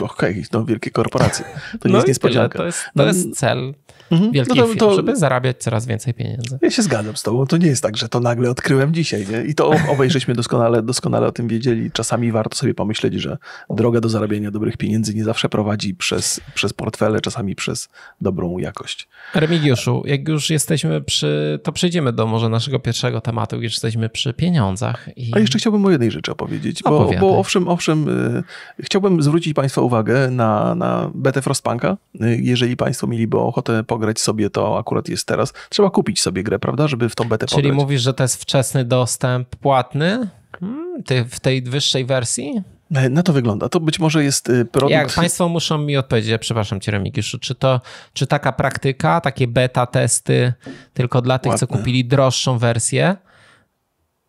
Okej, okay, no wielkie korporacje. To nie no jest niespodzianka. To jest, to jest no, cel mhm. wielkich no to, to... firm, żeby zarabiać coraz więcej pieniędzy. Ja się zgadzam z tobą. To nie jest tak, że to nagle odkryłem dzisiaj. Nie? I to obejrzyśmy doskonale, doskonale o tym wiedzieli. Czasami warto sobie pomyśleć, że droga do zarabiania dobrych pieniędzy nie zawsze prowadzi przez, przez portfele, czasami przez dobrą jakość. Remigiuszu, jak już jesteśmy przy... To przejdziemy do może naszego pierwszego tematu, już jesteśmy przy pieniądzach. I... A jeszcze chciałbym o jednej rzeczy opowiedzieć, bo, bo owszem, owszem, y, chciałbym zwrócić Państwa uwagę na, na BT Frostpunka. Y, jeżeli Państwo mieliby ochotę pogadać pograć sobie, to akurat jest teraz. Trzeba kupić sobie grę, prawda, żeby w tą betę Czyli pograć. Czyli mówisz, że to jest wczesny dostęp płatny hmm, ty, w tej wyższej wersji? E, na to wygląda. To być może jest y, produkt... Jak państwo muszą mi odpowiedzieć, przepraszam cię Remigiuszu, czy to, czy taka praktyka, takie beta testy tylko dla tych, co kupili droższą wersję,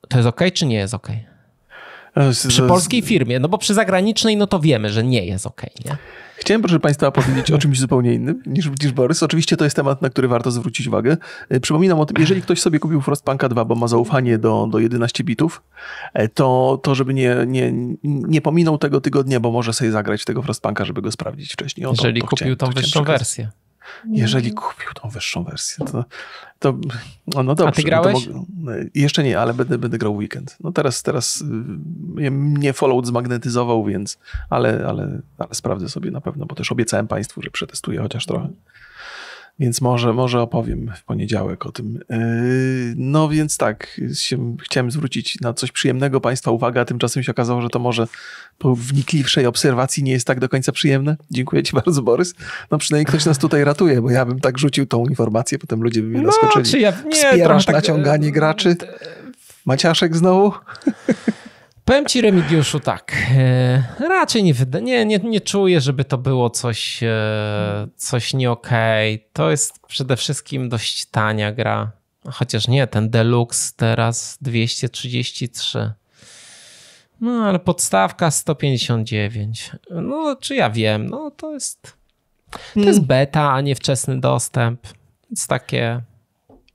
to jest ok, czy nie jest ok? E, przy polskiej firmie, no bo przy zagranicznej, no to wiemy, że nie jest ok, nie? Chciałem, proszę Państwa, powiedzieć o czymś zupełnie innym niż, niż Borys. Oczywiście to jest temat, na który warto zwrócić uwagę. E, przypominam o tym, jeżeli ktoś sobie kupił Frostpunka 2, bo ma zaufanie do, do 11 bitów, e, to, to żeby nie, nie, nie pominął tego tygodnia, bo może sobie zagrać tego Frostpunka, żeby go sprawdzić wcześniej. O, jeżeli to, to kupił chciałem, tą wyższą wersję. Jeżeli kupił tą wyższą wersję, to, to no dobrze. No A ty no grałeś? jeszcze nie, ale będę, będę grał weekend. No teraz, teraz y, mnie Fallout zmagnetyzował, więc ale, ale, ale sprawdzę sobie na pewno, bo też obiecałem państwu, że przetestuję chociaż trochę. Więc może, może opowiem w poniedziałek o tym. E, no więc tak, się, chciałem zwrócić na coś przyjemnego Państwa uwagę, a tymczasem się okazało, że to może po wnikliwszej obserwacji nie jest tak do końca przyjemne. Dziękuję Ci bardzo, Borys. No przynajmniej ktoś nas tutaj ratuje, bo ja bym tak rzucił tą informację, potem ludzie by mnie zaskoczyli. No, czy ja, nie, Wspierasz tak, naciąganie e, graczy? E, Maciaszek znowu? <laughs> Powiem ci Remigiuszu tak, e, raczej nie, nie, nie, nie czuję, żeby to było coś, e, coś nie okay. To jest przede wszystkim dość tania gra, chociaż nie, ten Deluxe teraz 233. No, ale podstawka 159. No, czy ja wiem, no to jest. To jest hmm. beta, a nie wczesny dostęp. Więc takie.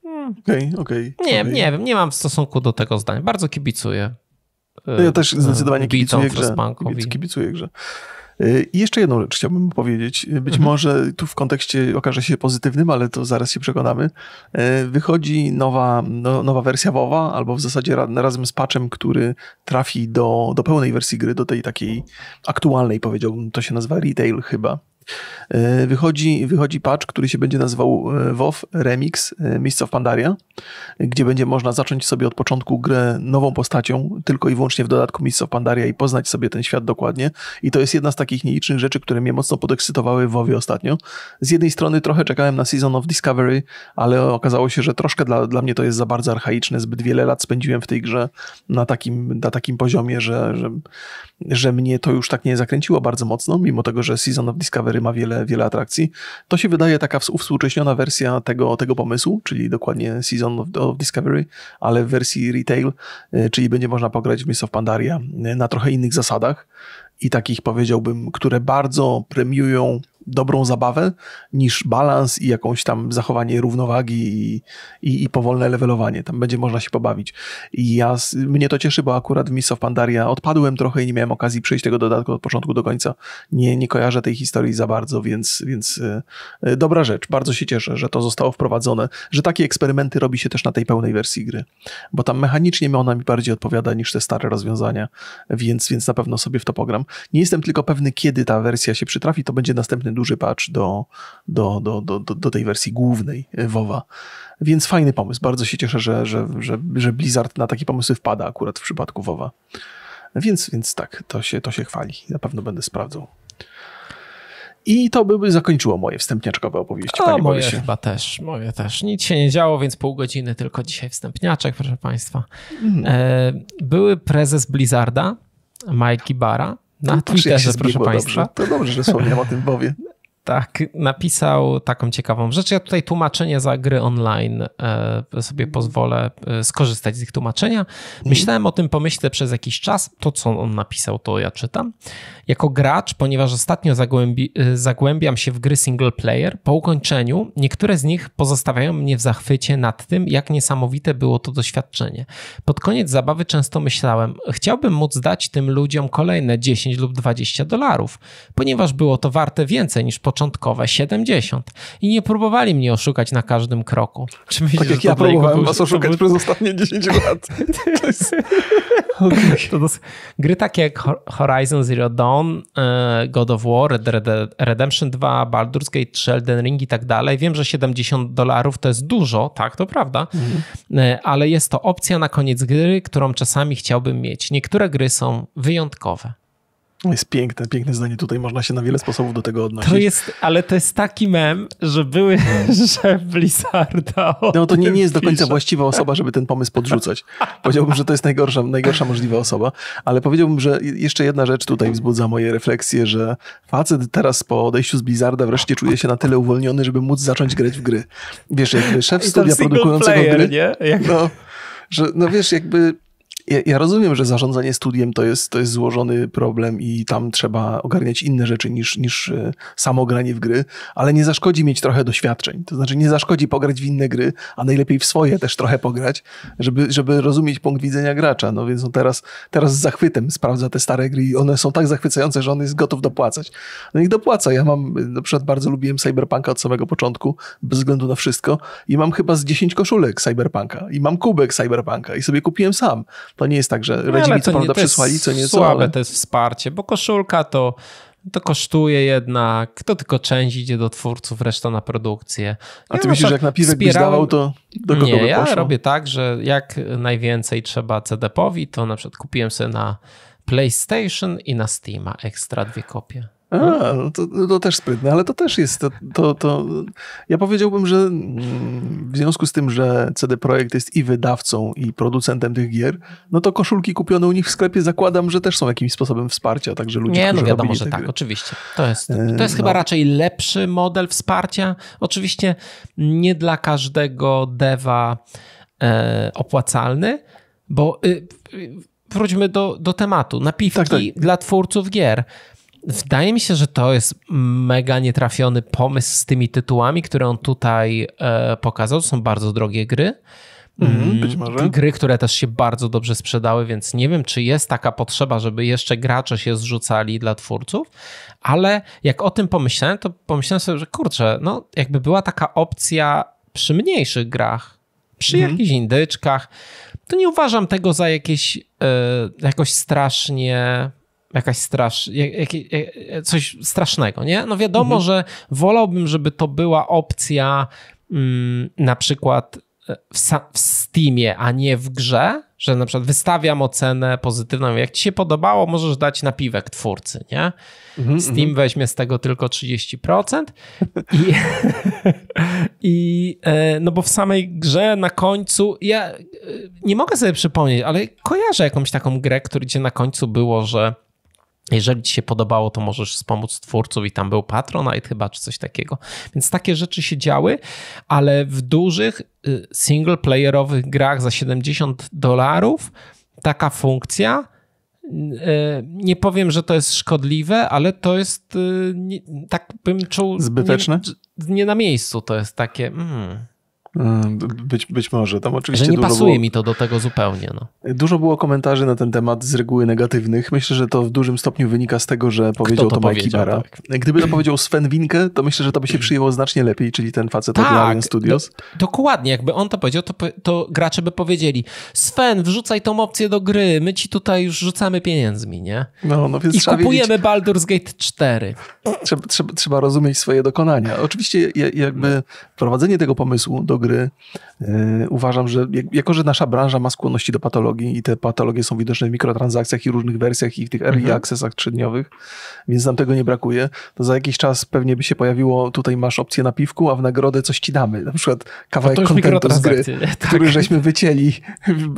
Hmm. Okej, okay, okej. Okay, nie, okay. nie wiem, nie mam w stosunku do tego zdania. Bardzo kibicuję. E, no ja też zdecydowanie e, kibicuję grze. Kibicuję grze. I jeszcze jedną rzecz chciałbym powiedzieć. E, być mhm. może tu w kontekście okaże się pozytywnym, ale to zaraz się przekonamy. Wychodzi nowa, no, nowa wersja WoWa, albo w zasadzie razem z patchem, który trafi do, do pełnej wersji gry, do tej takiej aktualnej, powiedziałbym, to się nazywa retail chyba. E, wychodzi, wychodzi patch, który się będzie nazywał e, WoW Remix e, Miejsca w Pandaria, gdzie będzie można zacząć sobie od początku grę nową postacią, tylko i wyłącznie w dodatku Miejsca w Pandaria i poznać sobie ten świat dokładnie. I to jest jedna z takich nielicznych rzeczy, które mnie mocno podekscytowały w WoWie ostatnio. Z jednej strony trochę czekałem na Season of Discovery, ale okazało się, że troszkę dla, dla mnie to jest za bardzo archaiczne. Zbyt wiele lat spędziłem w tej grze na takim, na takim poziomie, że, że, że mnie to już tak nie zakręciło bardzo mocno, mimo tego, że Season of Discovery który ma wiele, wiele atrakcji. To się wydaje taka współcześniona wersja tego, tego pomysłu, czyli dokładnie Season of, of Discovery, ale w wersji retail, e, czyli będzie można pograć w Miss of Pandaria e, na trochę innych zasadach i takich powiedziałbym, które bardzo premiują dobrą zabawę niż balans i jakąś tam zachowanie równowagi i, i, i, powolne levelowanie. Tam będzie można się pobawić. I ja, mnie to cieszy, bo akurat w Miss of Pandaria odpadłem trochę i nie miałem okazji przejść tego dodatku od początku do końca. Nie, nie kojarzę tej historii za bardzo, więc, więc yy, dobra rzecz. Bardzo się cieszę, że to zostało wprowadzone, że takie eksperymenty robi się też na tej pełnej wersji gry, bo tam mechanicznie ona mi bardziej odpowiada niż te stare rozwiązania, więc, więc na pewno sobie w to pogram. Nie jestem tylko pewny, kiedy ta wersja się przytrafi, to będzie następny duży patch do, do, do, do, do tej wersji głównej e, WoWa. Więc fajny pomysł. Bardzo się cieszę, że, że, że, że Blizzard na takie pomysły wpada akurat w przypadku WoWa. Więc, więc tak, to się, to się chwali. Na pewno będę sprawdzał. I to by zakończyło moje wstępniaczkowe opowieści. A, moje Borysie. chyba też, moje też. Nic się nie działo, więc pół godziny tylko dzisiaj wstępniaczek, proszę Państwa. Mm. były prezes Blizzarda, Mike Ibarra, na no, no, Twitterze, proszę Państwa. Dobrze. To dobrze, że wspomniałem o tym powie. <laughs> tak, napisał taką ciekawą rzecz. Ja tutaj tłumaczenie za gry online e, sobie pozwolę e, skorzystać z ich tłumaczenia. Myślałem o tym pomyśle przez jakiś czas. To, co on napisał, to ja czytam. Jako gracz, ponieważ ostatnio zagłębi, e, zagłębiam się w gry single player, po ukończeniu niektóre z nich pozostawiają mnie w zachwycie nad tym, jak niesamowite było to doświadczenie. Pod koniec zabawy często myślałem, chciałbym móc dać tym ludziom kolejne 10 lub 20 dolarów, ponieważ było to warte więcej niż po początkowe 70. I nie próbowali mnie oszukać na każdym kroku. Czy myślisz, tak jak ja próbowałem was oszukać przez ostatnie 10 lat. <laughs> To jest... Gry takie jak Horizon Zero Dawn, e, God of War, Red Redemption 2, Baldur's Gate 3, Elden Ring i tak dalej. Wiem, że 70 dolarów to jest dużo, tak, to prawda, mhm. ale jest to opcja na koniec gry, którą czasami chciałbym mieć. Niektóre gry są wyjątkowe. Jest piękne, piękne zdanie. Tutaj można się na wiele sposobów do tego odnosić. To jest, ale to jest taki mem, że były no. <laughs> szef Blizzarda. No to nie, nie jest do końca pisze. właściwa osoba, żeby ten pomysł podrzucać. Powiedziałbym, że to jest najgorsza, najgorsza możliwa osoba, ale powiedziałbym, że jeszcze jedna rzecz tutaj wzbudza moje refleksje, że facet teraz po odejściu z Blizzarda wreszcie czuje się na tyle uwolniony, żeby móc zacząć grać w gry. Wiesz, jakby szef studia produkującego player, gry. Nie? Jak... No, że, no wiesz, jakby ja, rozumiem, że zarządzanie studiem to jest, to jest złożony problem i tam trzeba ogarniać inne rzeczy niż, niż e, samo granie w gry, ale nie zaszkodzi mieć trochę doświadczeń. To znaczy nie zaszkodzi pograć w inne gry, a najlepiej w swoje też trochę pograć, żeby, żeby rozumieć punkt widzenia gracza. No więc on no, teraz, teraz z zachwytem sprawdza te stare gry i one są tak zachwycające, że on jest gotów dopłacać. No niech dopłaca. Ja mam, na przykład bardzo lubiłem Cyberpunka od samego początku, bez względu na wszystko i mam chyba z 10 koszulek Cyberpunka i mam kubek Cyberpunka i sobie kupiłem sam to nie jest tak, że rodzice no, co prawda przysłali, co nieco. Słabe ale... to jest wsparcie, bo koszulka to to kosztuje jednak, to tylko część idzie do twórców, reszta na produkcję. A ty no myślisz, że jak na piwek wspierałem... byś dawał, to do kogo Nie, by ja robię tak, że jak najwięcej trzeba cd owi to na przykład kupiłem sobie na PlayStation i na Steama ekstra dwie kopie. A, no. No to, to, też sprytne, ale to też jest to, to, to, Ja powiedziałbym, że mm, w związku z tym, że CD Projekt jest i wydawcą, i producentem tych gier, no to koszulki kupione u nich w sklepie zakładam, że też są jakimś sposobem wsparcia, także ludzie, Nie, no wiadomo, że tak, gry. oczywiście. To jest, e, to jest no. chyba raczej lepszy model wsparcia. Oczywiście nie dla każdego dewa e, opłacalny, bo y, y, wróćmy do, do tematu. Napiwki tak, tak. dla twórców gier Wydaje mi się, że to jest mega nietrafiony pomysł z tymi tytułami, które on tutaj e, pokazał. To są bardzo drogie gry. Mhm, mm, być może. Gry, które też się bardzo dobrze sprzedały, więc nie wiem, czy jest taka potrzeba, żeby jeszcze gracze się zrzucali dla twórców, ale jak o tym pomyślałem, to pomyślałem sobie, że kurczę, no jakby była taka opcja przy mniejszych grach, przy mhm. jakichś indyczkach, to nie uważam tego za jakieś, y, jakoś strasznie jakaś strasz, jak, jak, coś strasznego, nie? No wiadomo, mhm. że wolałbym, żeby to była opcja mm, na przykład e, w, w Steamie, a nie w grze, że na przykład wystawiam ocenę pozytywną. Jak ci się podobało, możesz dać napiwek twórcy, nie? Mhm, Steam mhm. weźmie z tego tylko 30%. I, <laughs> i e, no bo w samej grze na końcu, ja e, nie mogę sobie przypomnieć, ale kojarzę jakąś taką grę, który gdzie na końcu było, że jeżeli Ci się podobało, to możesz wspomóc twórców i tam był Patronite chyba, czy coś takiego. Więc takie rzeczy się działy, ale w dużych y, single-playerowych grach za 70 dolarów taka funkcja y, y, nie powiem, że to jest szkodliwe, ale to jest, tak bym czuł... Zbyteczne? Nie, nie, na miejscu to jest takie... Mm. Być, być może. Tam oczywiście że nie pasuje było, mi to do tego zupełnie. No. Dużo było komentarzy na ten temat, z reguły negatywnych. Myślę, że to w dużym stopniu wynika z tego, że powiedział Kto to, to Mike Tak. Gdyby to powiedział Sven Winke, to myślę, że to by się przyjęło znacznie lepiej, czyli ten facet tak, od Larian no, Studios. Do, dokładnie, jakby on to powiedział, to, to gracze by powiedzieli Sven, wrzucaj tą opcję do gry, my ci tutaj już rzucamy pieniędzmi, nie? No, no więc I kupujemy wiedzieć... Baldur's Gate 4. Trzeba, trzeba, trzeba rozumieć swoje dokonania. Oczywiście jakby prowadzenie tego pomysłu do gry. E, uważam, że jako, że nasza branża ma skłonności do patologii i te patologie są widoczne w mikrotransakcjach i różnych wersjach i w tych early mhm. accessach trzydniowych, więc nam tego nie brakuje, to za jakiś czas pewnie by się pojawiło, tutaj masz opcję na piwku, a w nagrodę coś ci damy, na przykład kawałek no kontentu z gry, tak. który żeśmy wycięli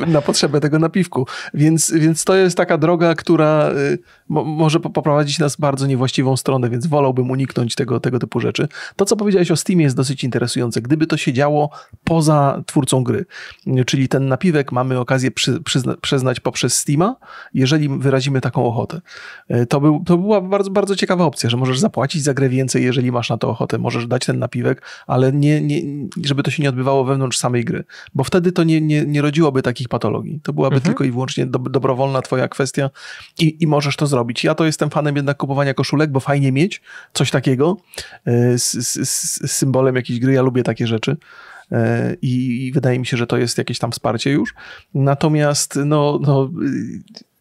na potrzebę tego napiwku. Więc, więc to jest taka droga, która y, może poprowadzić nas bardzo niewłaściwą stronę, więc wolałbym uniknąć tego, tego typu rzeczy. To, co powiedziałeś o Steamie jest dosyć interesujące. Gdyby to się działo poza twórcą gry. Czyli ten napiwek mamy okazję przy, przyzna, przyznać poprzez Steama, jeżeli wyrazimy taką ochotę. E, to, był, to była bardzo, bardzo ciekawa opcja, że możesz zapłacić za grę więcej, jeżeli masz na to ochotę. Możesz dać ten napiwek, ale nie, nie, żeby to się nie odbywało wewnątrz samej gry, bo wtedy to nie, nie, nie rodziłoby takich patologii. To byłaby mhm. tylko i wyłącznie do, dobrowolna twoja kwestia i, i możesz to zrobić. Ja to jestem fanem jednak kupowania koszulek, bo fajnie mieć coś takiego e, z, z, z symbolem jakiejś gry. Ja lubię takie rzeczy. E, i wydaje mi się, że to jest jakieś tam wsparcie już. Natomiast no, no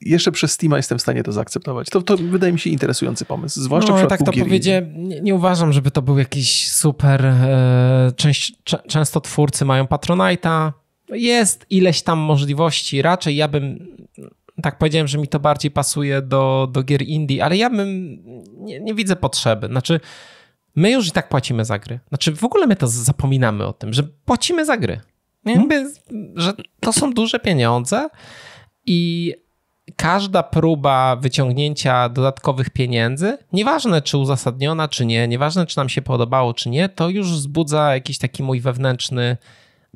jeszcze przez Steama jestem w stanie to zaakceptować. To, to wydaje mi się interesujący pomysł, zwłaszcza no, w tak to powiedzie, nie, nie, uważam, żeby to był jakiś super... E, część, często twórcy mają Patronite'a, jest ileś tam możliwości. Raczej ja bym tak powiedziałem, że mi to bardziej pasuje do, do gier indie, ale ja bym nie, nie widzę potrzeby. Znaczy, my już i tak płacimy za gry. Znaczy w ogóle my to zapominamy o tym, że płacimy za gry. Jakby, że to są duże pieniądze i każda próba wyciągnięcia dodatkowych pieniędzy, nieważne czy uzasadniona, czy nie, nieważne czy nam się podobało, czy nie, to już wzbudza jakiś taki mój wewnętrzny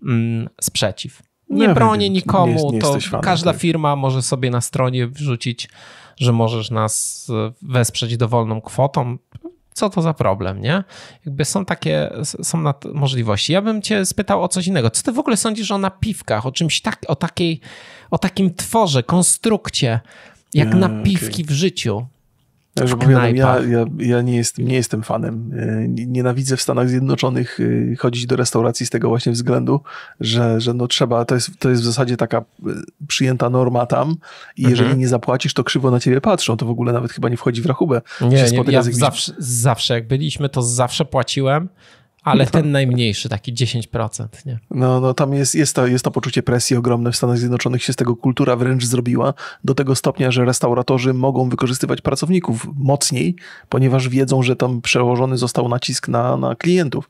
mm, sprzeciw. Nie bronię nikomu, nie, nie to fanem, każda tak. firma może sobie na stronie wrzucić, że możesz nas e, wesprzeć dowolną kwotą co to za problem, nie? Jakby są takie, są możliwości. Ja bym cię spytał o coś innego. Co ty w ogóle sądzisz o napiwkach, o czymś tak, o takiej, o takim tworze, konstrukcie, jak yeah, napiwki okay. w życiu? Ja już opowiadam, ja, ja, ja nie, jestem, nie jestem fanem. Y, nienawidzę w Stanach Zjednoczonych y, chodzić do restauracji z tego właśnie względu, że, że no trzeba, to jest, to jest w zasadzie taka y, przyjęta norma tam i mhm. jeżeli mhm. nie zapłacisz, to krzywo na ciebie patrzą. To w ogóle nawet chyba nie wchodzi w rachubę. Nie, nie ja jakimś... zawsze, zawsze jak byliśmy, to zawsze płaciłem ale no ten najmniejszy, taki 10%. Nie? No, no tam jest, jest, to, jest to poczucie presji ogromne w Stanach Zjednoczonych, się z tego kultura wręcz zrobiła, do tego stopnia, że restauratorzy mogą wykorzystywać pracowników mocniej, ponieważ wiedzą, że tam przełożony został nacisk na, na klientów.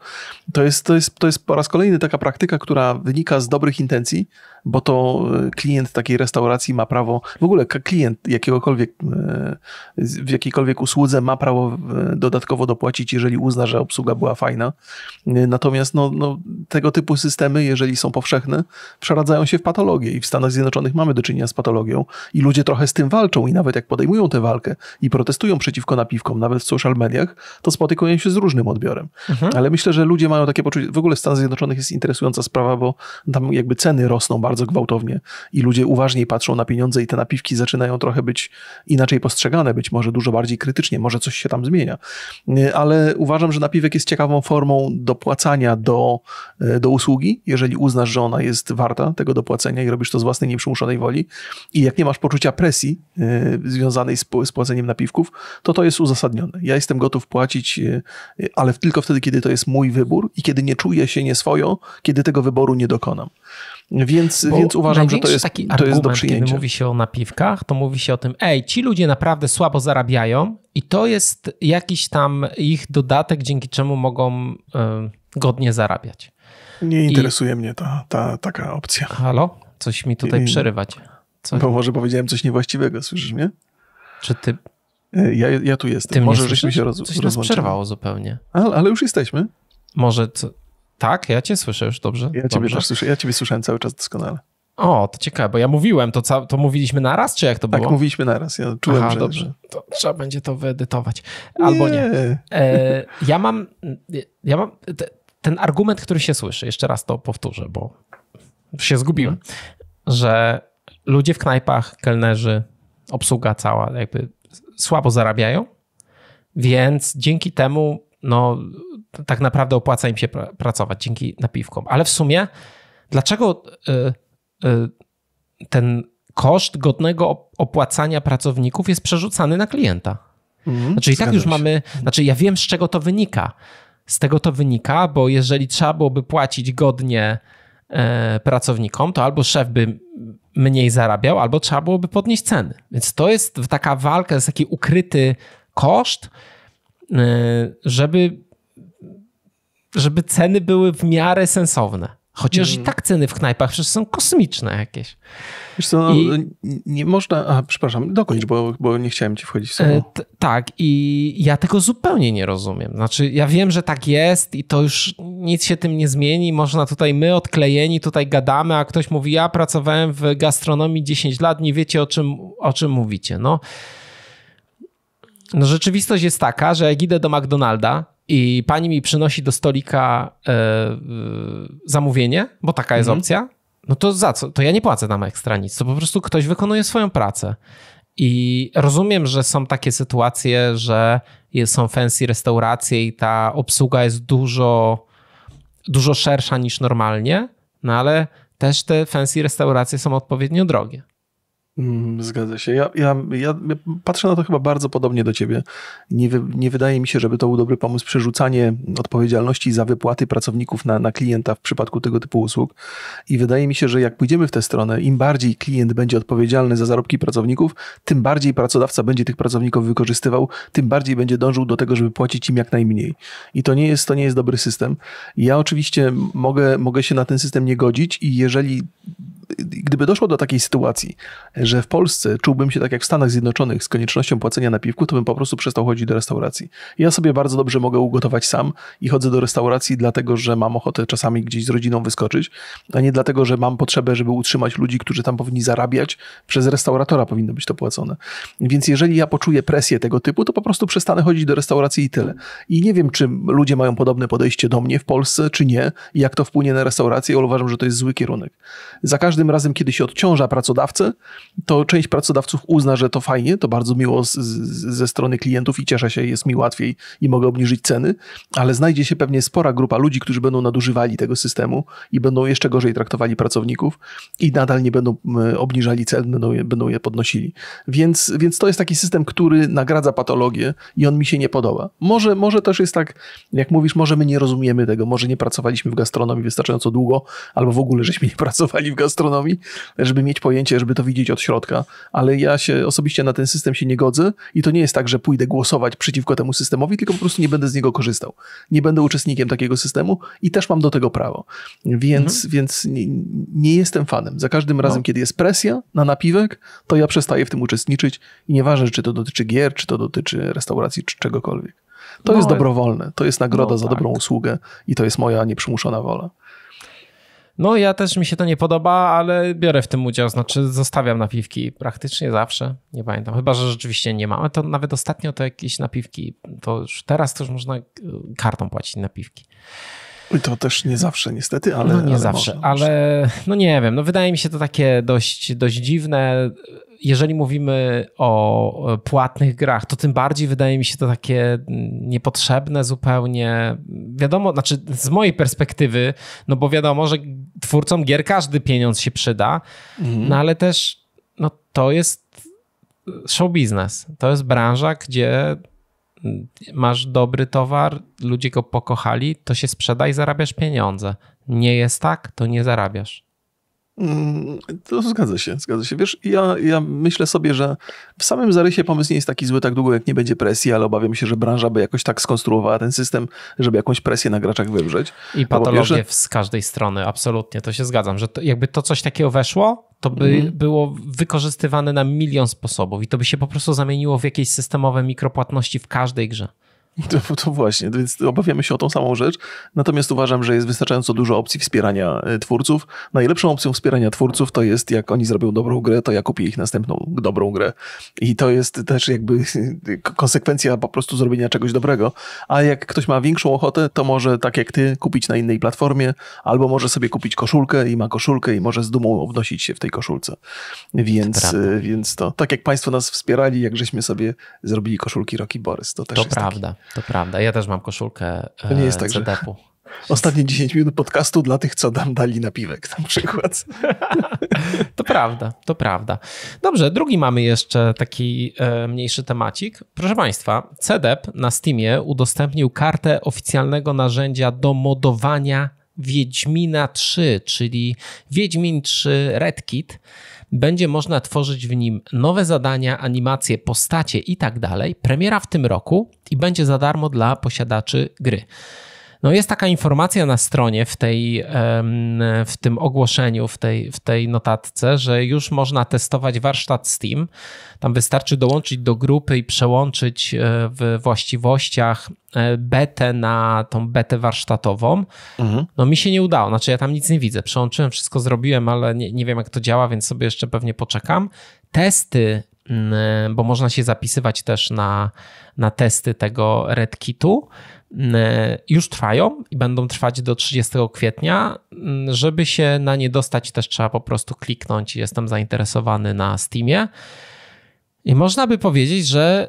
To jest, to, jest, to jest po raz kolejny taka praktyka, która wynika z dobrych intencji, bo to e, klient takiej restauracji ma prawo, w ogóle klient jakiegokolwiek, e, w jakiejkolwiek usłudze ma prawo e, dodatkowo dopłacić, jeżeli uzna, że obsługa była fajna. Y, natomiast no, no, tego typu systemy, jeżeli są powszechne, przeradzają się w patologię i w Stanach Zjednoczonych mamy do czynienia z patologią i ludzie trochę z tym walczą i nawet jak podejmują tę walkę i protestują przeciwko napiwkom, nawet w social mediach, to spotykają się z różnym odbiorem. Mhm. Ale myślę, że ludzie mają takie poczucie, w ogóle w Stanach Zjednoczonych jest interesująca sprawa, bo tam jakby ceny rosną bardzo gwałtownie i ludzie uważniej patrzą na pieniądze i te napiwki zaczynają trochę być inaczej postrzegane, być może dużo bardziej krytycznie, może coś się tam zmienia. Y, ale uważam, że napiwek jest ciekawą formą dopłacania do, e, do usługi, jeżeli uznasz, że ona jest warta tego dopłacenia i robisz to z własnej nieprzymuszonej woli. I jak nie masz poczucia presji e, związanej z, płaceniem napiwków, to to jest uzasadnione. Ja jestem gotów płacić, e, ale tylko wtedy, kiedy to jest mój wybór i kiedy nie czuję się nieswojo, kiedy tego wyboru nie dokonam. Więc, więc uważam, że to jest, taki argument, jest do przyjęcia. Kiedy mówi się o napiwkach, to mówi się o tym, ej, ci ludzie naprawdę słabo zarabiają i to jest jakiś tam ich dodatek, dzięki czemu mogą y, godnie zarabiać. Nie interesuje I... mnie ta, ta taka opcja. Halo? Coś mi tutaj I... przerywać. Coś... Bo może powiedziałem coś niewłaściwego, słyszysz mnie? Czy ty... E, ja, ja tu jestem. Ty może żeśmy się roz... Coś rozłączyli. przerwało zupełnie. Ale, ale już jesteśmy. Może... Co... Tak, ja cię słyszę już dobrze. Ja dobrze. ciebie też słyszę, ja ciebie słyszałem cały czas doskonale. O, to ciekawe, bo ja mówiłem, to, ca- to mówiliśmy naraz, czy jak to tak, było? Tak, mówiliśmy naraz, ja czułem, Aha, że... dobrze, to trzeba będzie to wyedytować. Albo nie. nie. E, ja mam, ja mam te, ten argument, który się słyszy, jeszcze raz to powtórzę, bo się zgubiłem, że ludzie w knajpach, kelnerzy, obsługa cała jakby słabo zarabiają, więc dzięki temu no, tak naprawdę opłaca im się pracować dzięki napiwkom. Ale w sumie, dlaczego y, y, ten koszt godnego opłacania pracowników jest przerzucany na klienta? Mhm, znaczy i tak już się. mamy, znaczy ja wiem z czego to wynika. Z tego to wynika, bo jeżeli trzeba byłoby płacić godnie e, pracownikom, to albo szef by mniej zarabiał, albo trzeba byłoby podnieść ceny. Więc to jest taka walka, to jest taki ukryty koszt, e, żeby żeby ceny były w miarę sensowne. Chociaż mm. i tak ceny w knajpach przecież są kosmiczne jakieś. Wiesz co, no, I... nie można... A, przepraszam, dokończ, bo, bo nie chciałem ci wchodzić w słowo. E, tak, i ja tego zupełnie nie rozumiem. Znaczy, ja wiem, że tak jest i to już nic się tym nie zmieni. Można tutaj my odklejeni tutaj gadamy, a ktoś mówi, ja pracowałem w gastronomii 10 lat, nie wiecie o czym, o czym mówicie. No, no rzeczywistość jest taka, że jak idę do McDonalda, i pani mi przynosi do stolika e, e, zamówienie, bo taka jest mhm. opcja. No to za co? To ja nie płacę tam ekstra nic. To po prostu ktoś wykonuje swoją pracę. I rozumiem, że są takie sytuacje, że są fancy restauracje i ta obsługa jest dużo, dużo szersza niż normalnie, no ale też te fancy restauracje są odpowiednio drogie. Mm, zgadza się. Ja, ja, ja patrzę na to chyba bardzo podobnie do ciebie. Nie, wy, nie wydaje mi się, żeby to był dobry pomysł przerzucanie odpowiedzialności za wypłaty pracowników na, na klienta w przypadku tego typu usług. I wydaje mi się, że jak pójdziemy w tę stronę, im bardziej klient będzie odpowiedzialny za zarobki pracowników, tym bardziej pracodawca będzie tych pracowników wykorzystywał, tym bardziej będzie dążył do tego, żeby płacić im jak najmniej. I to nie jest, to nie jest dobry system. Ja oczywiście mogę, mogę się na ten system nie godzić i jeżeli gdyby doszło do takiej sytuacji, że w Polsce czułbym się tak jak w Stanach Zjednoczonych z koniecznością płacenia na piwku, to bym po prostu przestał chodzić do restauracji. Ja sobie bardzo dobrze mogę ugotować sam i chodzę do restauracji dlatego, że mam ochotę czasami gdzieś z rodziną wyskoczyć, a nie dlatego, że mam potrzebę, żeby utrzymać ludzi, którzy tam powinni zarabiać. Przez restauratora powinno być to płacone. Więc jeżeli ja poczuję presję tego typu, to po prostu przestanę chodzić do restauracji i tyle. I nie wiem, czy ludzie mają podobne podejście do mnie w Polsce, czy nie, jak to wpłynie na restaurację, ale uważam, że to jest zły kierunek. Za każdym każdym razem, kiedy się odciąża pracodawcę, to część pracodawców uzna, że to fajnie, to bardzo miło z, z, ze strony klientów i cieszę się, jest mi łatwiej i mogę obniżyć ceny, ale znajdzie się pewnie spora grupa ludzi, którzy będą nadużywali tego systemu i będą jeszcze gorzej traktowali pracowników i nadal nie będą obniżali cen, będą je, będą je podnosili. Więc, więc to jest taki system, który nagradza patologię i on mi się nie podoba. Może, może też jest tak, jak mówisz, może my nie rozumiemy tego, może nie pracowaliśmy w gastronomii wystarczająco długo, albo w ogóle żeśmy nie pracowali w gastronomii astronomii, żeby mieć pojęcie, żeby to widzieć od środka. Ale ja się osobiście na ten system się nie godzę i to nie jest tak, że pójdę głosować przeciwko temu systemowi, tylko po prostu nie będę z niego korzystał. Nie będę uczestnikiem takiego systemu i też mam do tego prawo. Więc, mhm. więc nie, nie, jestem fanem. Za każdym razem, no. kiedy jest presja na napiwek, to ja przestaję w tym uczestniczyć i nieważne, czy to dotyczy gier, czy to dotyczy restauracji, czy czegokolwiek. To no, jest dobrowolne, to jest nagroda no, tak. za dobrą tak. usługę i to jest moja nieprzymuszona wola. No ja też mi się to nie podoba, ale biorę w tym udział, znaczy zostawiam napiwki praktycznie zawsze, nie pamiętam, chyba że rzeczywiście nie mamy, to nawet ostatnio to jakieś napiwki, to już teraz to już można y, kartą płacić napiwki. I to też nie zawsze niestety, ale... No nie ale zawsze, ale no nie wiem, no wydaje mi się to takie dość, dość dziwne, jeżeli mówimy o płatnych grach, to tym bardziej wydaje mi się to takie niepotrzebne zupełnie. Wiadomo, znaczy z mojej perspektywy, no bo wiadomo, że twórcom gier każdy pieniądz się przyda, mhm. no ale też no, to jest show business, To jest branża, gdzie masz dobry towar, ludzie go pokochali, to się sprzeda i zarabiasz pieniądze. Nie jest tak, to nie zarabiasz. Mm, to zgadza się, zgadza się. Wiesz, ja, ja myślę sobie, że w samym zarysie pomysł nie jest taki zły tak długo, jak nie będzie presji, ale obawiam się, że branża by jakoś tak skonstruowała ten system, żeby jakąś presję na graczach wywrzeć. I no patologie wiesz, z każdej strony, absolutnie, to się zgadzam, że to, jakby to coś takiego weszło, to by mm. było wykorzystywane na milion sposobów i to by się po prostu zamieniło w jakieś systemowe mikropłatności w każdej grze. <laughs> To, to, właśnie, więc obawiamy się o tą samą rzecz. Natomiast uważam, że jest wystarczająco dużo opcji wspierania e, twórców. Najlepszą opcją wspierania twórców to jest, jak oni zrobią dobrą grę, to ja kupię ich następną dobrą grę. I to jest też jakby <laughs> konsekwencja po prostu zrobienia czegoś dobrego. A jak ktoś ma większą ochotę, to może tak jak ty kupić na innej platformie, albo może sobie kupić koszulkę i ma koszulkę i może z dumą obnosić się w tej koszulce. Więc to, e, więc to tak jak państwo nas wspierali, jak żeśmy sobie zrobili koszulki Rocky Borys, to też to jest prawda. Taki to prawda, ja też mam koszulkę to nie jest e, tak, Że... Ostatnie 10 minut podcastu dla tych, co nam dali napiwek na przykład. <laughs> to prawda, to prawda. Dobrze, drugi mamy jeszcze taki e, mniejszy temacik. Proszę Państwa, CDEP na Steamie udostępnił kartę oficjalnego narzędzia do modowania Wiedźmina 3, czyli Wiedźmin 3 Red Kit będzie można tworzyć w nim nowe zadania, animacje, postacie itd. Tak Premiera w tym roku i będzie za darmo dla posiadaczy gry. No jest taka informacja na stronie w, tej, w tym ogłoszeniu, w tej, w tej notatce, że już można testować warsztat Steam. Tam wystarczy dołączyć do grupy i przełączyć e, w właściwościach e, betę na tą betę warsztatową. Mhm. No mi się nie udało, znaczy ja tam nic nie widzę. Przełączyłem, wszystko zrobiłem, ale nie, nie wiem jak to działa, więc sobie jeszcze pewnie poczekam. Testy mm, e, bo można się zapisywać też na, na testy tego RedKitu. Y, już trwają i będą trwać do 30 kwietnia. Y, żeby się na nie dostać, też trzeba po prostu kliknąć. Jestem zainteresowany na Steamie. I można by powiedzieć, że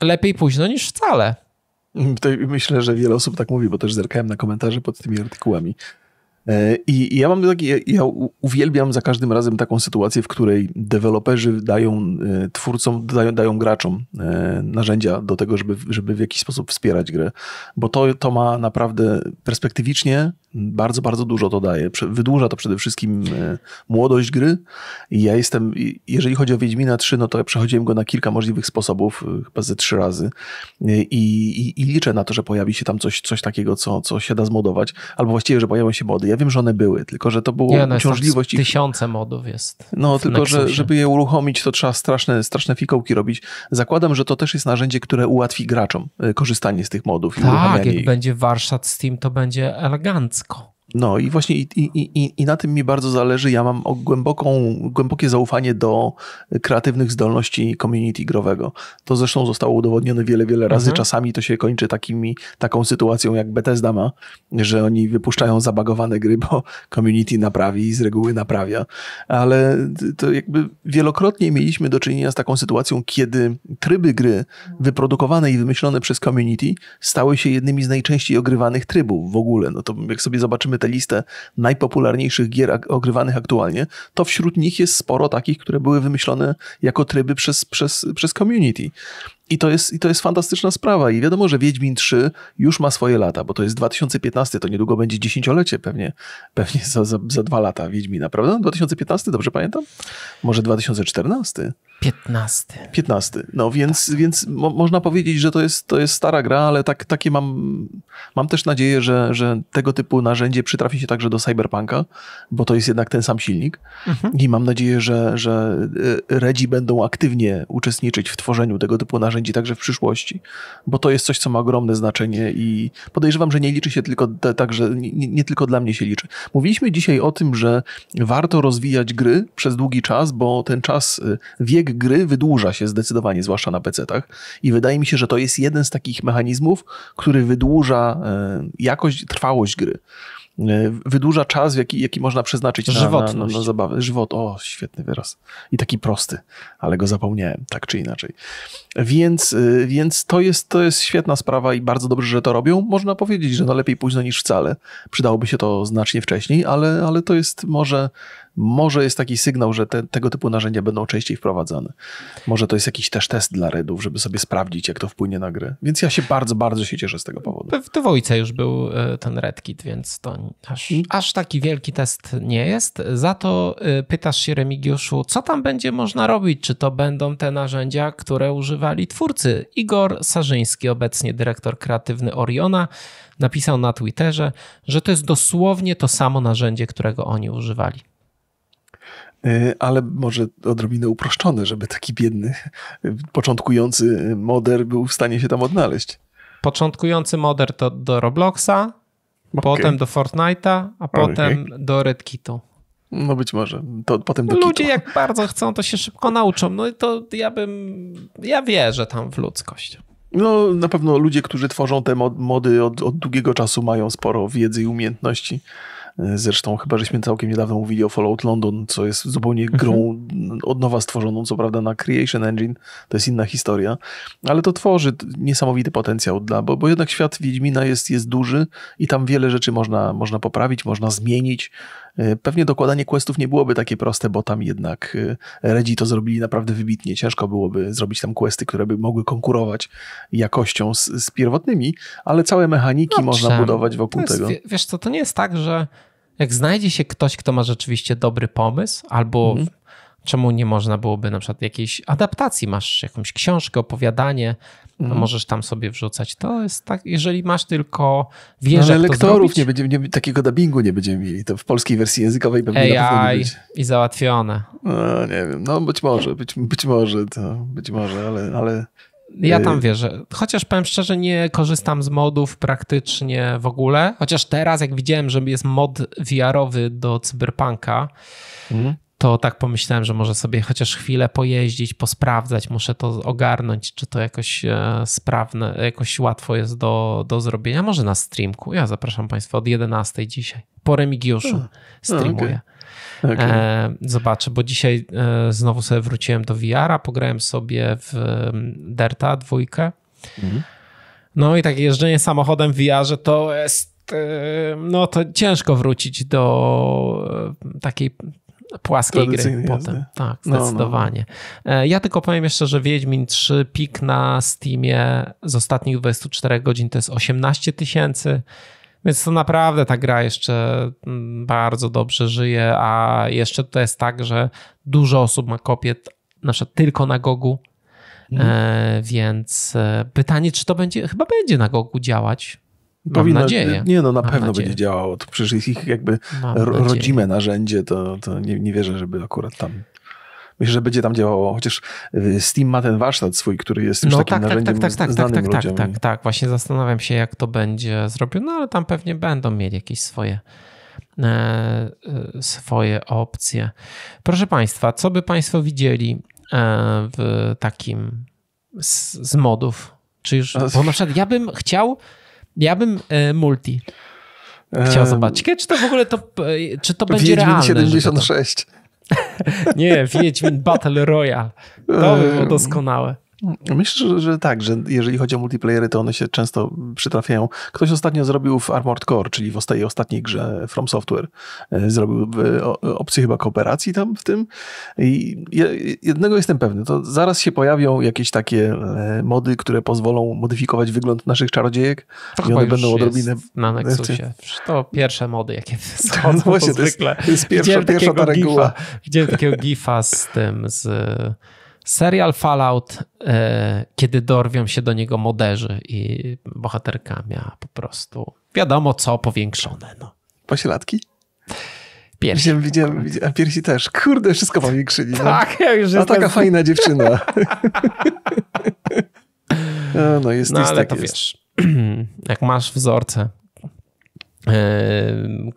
lepiej późno niż wcale. Myślę, że wiele osób tak mówi, bo też zerkałem na komentarze pod tymi artykułami. E, I ja mam taki, ja uwielbiam za każdym razem taką sytuację, w której deweloperzy dają e, twórcom, dają, dają graczom e, narzędzia do tego, żeby, żeby w jakiś sposób wspierać grę, bo to, to ma naprawdę perspektywicznie bardzo, bardzo dużo to daje. Wydłuża to przede wszystkim e, młodość gry. I ja jestem, jeżeli chodzi o Wiedźmina 3, no to ja przechodziłem go na kilka możliwych sposobów, e, chyba ze trzy razy. E, I, i, I, liczę na to, że pojawi się tam coś, coś takiego, co, co się da zmodować, albo właściwie, że pojawią się mody. Ja wiem, że one były, tylko że to było Nie, no uciążliwość. Tysiące modów jest. No, tylko że, żeby je uruchomić, to trzeba straszne, straszne fikołki robić. Zakładam, że to też jest narzędzie, które ułatwi graczom korzystanie z tych modów. Tak, jak ich. będzie warsztat z tym, to będzie elegancko Let's go. No i właśnie i, i, i, i, na tym mi bardzo zależy. Ja mam głęboką, głębokie zaufanie do kreatywnych zdolności community growego. To zresztą zostało udowodnione wiele, wiele razy. Mhm. Czasami to się kończy takimi, taką sytuacją jak Bethesda ma, że oni wypuszczają zabagowane gry, bo community naprawi i z reguły naprawia. Ale to jakby wielokrotnie mieliśmy do czynienia z taką sytuacją, kiedy tryby gry wyprodukowane i wymyślone przez community stały się jednymi z najczęściej ogrywanych trybów w ogóle. No to jak sobie zobaczymy tę listę najpopularniejszych gier ogrywanych aktualnie, to wśród nich jest sporo takich, które były wymyślone jako tryby przez, przez, przez community. I to, jest, I to jest fantastyczna sprawa. I wiadomo, że Wiedźmin 3 już ma swoje lata, bo to jest 2015, to niedługo będzie dziesięciolecie pewnie, pewnie za, za, za dwa lata Wiedźmina, prawda? 2015, no, dobrze pamiętam? Może 2014? 15. 15. No więc, tak. więc mo można powiedzieć, że to jest, to jest stara gra, ale tak, takie mam, mam też nadzieję, że, że tego typu narzędzie przytrafi się także do Cyberpunka, bo to jest jednak ten sam silnik. Mhm. I mam nadzieję, że, że e, Redzi będą aktywnie uczestniczyć w tworzeniu tego typu narzędzi także w przyszłości, bo to jest coś, co ma ogromne znaczenie i podejrzewam, że nie liczy się tylko także, nie, nie tylko dla mnie się liczy. Mówiliśmy dzisiaj o tym, że warto rozwijać gry przez długi czas, bo ten czas, e, wiek gry wydłuża się zdecydowanie, zwłaszcza na PC-tach. I wydaje mi się, że to jest jeden z takich mechanizmów, który wydłuża e, jakość, trwałość gry e, wydłuża czas, jaki, jaki można przeznaczyć na, Żywotność. na, na, na zabawę. Żywot, o, świetny wyraz. I taki prosty, ale go zapomniałem, tak czy inaczej. Więc, e, więc to, jest, to jest świetna sprawa i bardzo dobrze, że to robią. Można powiedzieć, że no lepiej późno niż wcale. Przydałoby się to znacznie wcześniej, ale, ale to jest może może jest taki sygnał, że te, tego typu narzędzia będą częściej wprowadzane. Może to jest jakiś też test dla redów, żeby sobie sprawdzić, jak to wpłynie na grę. Więc ja się bardzo, bardzo się cieszę z tego powodu. W dwójce już był e, ten redkit, więc to aż, mm. aż taki wielki test nie jest. Za to e, pytasz się Remigiuszu, co tam będzie można robić? Czy to będą te narzędzia, które używali twórcy? Igor Sarzyński, obecnie dyrektor kreatywny Oriona, napisał na Twitterze, że to jest dosłownie to samo narzędzie, którego oni używali. Y, ale może odrobinę uproszczone, żeby taki biedny, początkujący moder był w stanie się tam odnaleźć. Początkujący moder to do Robloxa, okay. potem do Fortnite'a, a potem okay. do Redkitu. No być może. To potem do Ludzie kitu. jak bardzo chcą, to się szybko nauczą. No i to ja bym, ja wierzę tam w ludzkość. No na pewno ludzie, którzy tworzą te mody od, od długiego czasu mają sporo wiedzy i umiejętności. Zresztą chyba, żeśmy całkiem niedawno mówili o Fallout London, co jest zupełnie mhm. grą od nowa stworzoną, co prawda na Creation Engine, to jest inna historia, ale to tworzy niesamowity potencjał, dla, bo, bo jednak świat Wiedźmina jest, jest duży i tam wiele rzeczy można, można poprawić, można zmienić. E, pewnie dokładanie questów nie byłoby takie proste, bo tam jednak e, Redzi to zrobili naprawdę wybitnie. Ciężko byłoby zrobić tam questy, które by mogły konkurować jakością z, z pierwotnymi, ale całe mechaniki no, można budować wokół jest, tego. Wiesz co, to nie jest tak, że jak znajdzie się ktoś, kto ma rzeczywiście dobry pomysł, albo mhm. czemu nie można byłoby na przykład jakiejś adaptacji, masz jakąś książkę, opowiadanie, mhm. możesz tam sobie wrzucać. To jest tak, jeżeli masz tylko wieżę, no, ale lektorów nie będziemy, nie, takiego dubbingu nie będziemy mieli, to w polskiej wersji językowej pewnie AI na pewno nie będzie. i załatwione. No nie wiem, no być może, być, być może, to być może, ale, ale ja tam y- wierzę. Chociaż powiem szczerze, nie korzystam z modów praktycznie w ogóle. Chociaż teraz, jak widziałem, że jest mod VR-owy do Cyberpunka, mhm. to tak pomyślałem, że może sobie chociaż chwilę pojeździć, posprawdzać. Muszę to ogarnąć, czy to jakoś e, sprawne, jakoś łatwo jest do, do zrobienia. Może na streamku. Ja zapraszam Państwa od 11 dzisiaj. Po Remigiuszu streamuję. No, okay okay. E, zobaczę, bo dzisiaj e, znowu sobie wróciłem do VR-a, pograłem sobie w mm, Derta dwójkę. Mhm. No i takie jeżdżenie samochodem w VR-ze to jest e, no to ciężko wrócić do takiej płaskiej gry potem. Tak, zdecydowanie. No, no. no. Ja tylko powiem jeszcze, że Wiedźmin 3 pik na Steamie z ostatnich 24 godzin to jest 18 tysięcy. Więc to naprawdę ta gra jeszcze mm, bardzo dobrze żyje, a jeszcze to jest tak, że dużo osób ma kopię na tylko na Gogu, mhm. e, więc e, pytanie, czy to będzie, chyba będzie na Gogu działać. Powinno, Mam nadzieję. Nie, no na Mam pewno nadzieję. będzie działało. To przecież jest ich jakby rodzime narzędzie, to, to nie, nie wierzę, żeby akurat tam Myślę, że będzie tam działało, chociaż y, Steam ma ten warsztat swój, który jest już no, takim tak, tak narzędziem tak, tak, tak, znanym tak, tak, ludziom. Tak, tak, tak. Właśnie zastanawiam się, jak to będzie zrobione, no, ale tam pewnie będą mieli jakieś swoje e, e, swoje opcje. Proszę Państwa, co by Państwo widzieli e, w takim z, z modów? Czy już, no, bo na przykład ja bym chciał, ja bym multi chciał zobaczyć. czy to w ogóle to, czy to będzie Wiedźmin realne. 76. To... Nie, Wiedźmin Battle Royale. To by było doskonałe. Myślę, że, że, tak, że jeżeli chodzi o multiplayery, to one się często przytrafiają. Ktoś ostatnio zrobił w Armored Core, czyli w tej ostatniej grze From Software, e, zrobił e, e, opcję chyba kooperacji tam w tym. I jednego jestem pewny, to zaraz się pojawią jakieś takie mody, które pozwolą modyfikować wygląd naszych czarodziejek to i one będą odrobinę... na Nexusie. To pierwsze mody, jakie <laughs> są no właśnie, To jest, to jest pierwsza, pierwsza ta reguła. Gifa. Widziałem takiego gifa z tym, z serial Fallout, e, kiedy dorwią się do niego moderzy i bohaterka miała po prostu wiadomo co powiększone. No. Pośladki? Piersi. Widziałem, widziałem, widziałem, a piersi też. Kurde, wszystko powiększyli. No. Tak, no. ja już A taka fajna dziewczyna. <laughs> no, no, jest, no jest ale tak to jest. wiesz, <clears throat> jak masz wzorce e,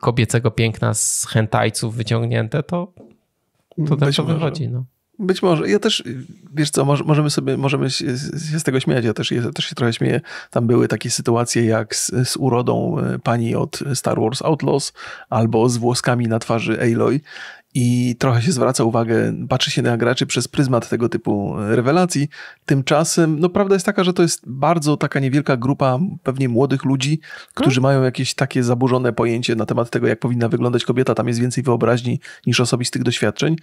kobiecego piękna z chętajców wyciągnięte, to to też to wychodzi. No. Być może. Ja też, wiesz co, możemy sobie, możemy się z tego śmiać. Ja też, ja też się trochę śmieję. Tam były takie sytuacje jak z, z urodą e, pani od Star Wars Outlaws albo z włoskami na twarzy Aloy i trochę się zwraca uwagę, patrzy się na graczy przez pryzmat tego typu e, rewelacji. Tymczasem, no prawda jest taka, że to jest bardzo taka niewielka grupa pewnie młodych ludzi, którzy hmm. mają jakieś takie zaburzone pojęcie na temat tego, jak powinna wyglądać kobieta. Tam jest więcej wyobraźni niż osobistych doświadczeń.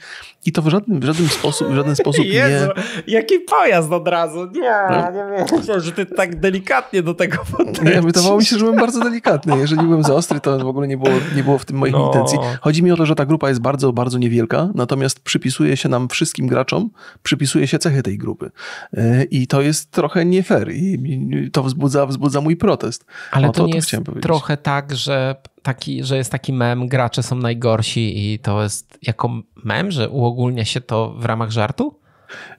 I to w, żadnym, w, żaden, sposób, w żaden sposób <laughs> Jezu, nie... jaki pojazd od razu. Nie, no. nie wiem, że ty tak delikatnie do tego podejdziesz. Nie, wydawało mi się, że byłem bardzo delikatny. Jeżeli byłem za ostry, to w ogóle nie było, nie było w tym moich no. intencji. Chodzi mi o to, że ta grupa jest bardzo bardzo niewielka, natomiast przypisuje się nam wszystkim graczom, przypisuje się cechy tej grupy. E, I to jest trochę nie fair i to wzbudza, wzbudza mój protest. Ale o to, to nie jest trochę tak, że, taki, że jest taki mem, gracze są najgorsi i to jest jako mem, że uogólnia się to w ramach żartu?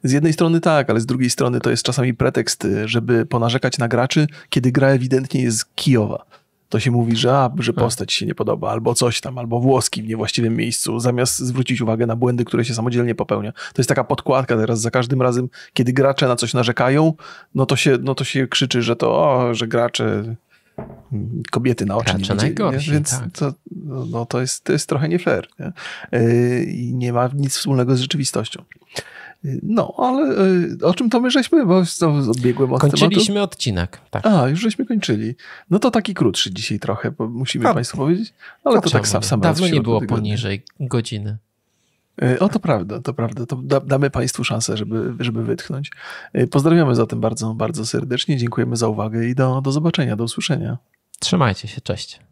Z jednej strony tak, ale z drugiej strony to jest czasami pretekst, y, żeby ponarzekać na graczy, kiedy gra ewidentnie jest kijowa to się mówi, że, a, że tak. postać się nie podoba, albo coś tam, albo włoski w niewłaściwym miejscu, zamiast zwrócić uwagę na błędy, które się samodzielnie popełnia. To jest taka podkładka teraz, za każdym razem, kiedy gracze na coś narzekają, no to się, no to się krzyczy, że to, o, że gracze mm, kobiety na oczy Gracze nie widzi, Więc tak. to, no, no, to, jest, to jest trochę nie fair. Nie? Yy, nie ma nic wspólnego z rzeczywistością. No, ale e, o czym to my żeśmy? Bo znowu odbiegłem od Kończyliśmy tematu. odcinek, tak. A, już żeśmy kończyli. No to taki krótszy dzisiaj trochę, bo musimy no. Państwu powiedzieć. Ale to, to tak sam, sam Dawno nie było poniżej godziny. E, o, to prawda, to prawda. To da, damy Państwu szansę, żeby, żeby wytchnąć. E, pozdrawiamy zatem bardzo, bardzo serdecznie. Dziękujemy za uwagę i do, do zobaczenia, do usłyszenia. Trzymajcie się, cześć.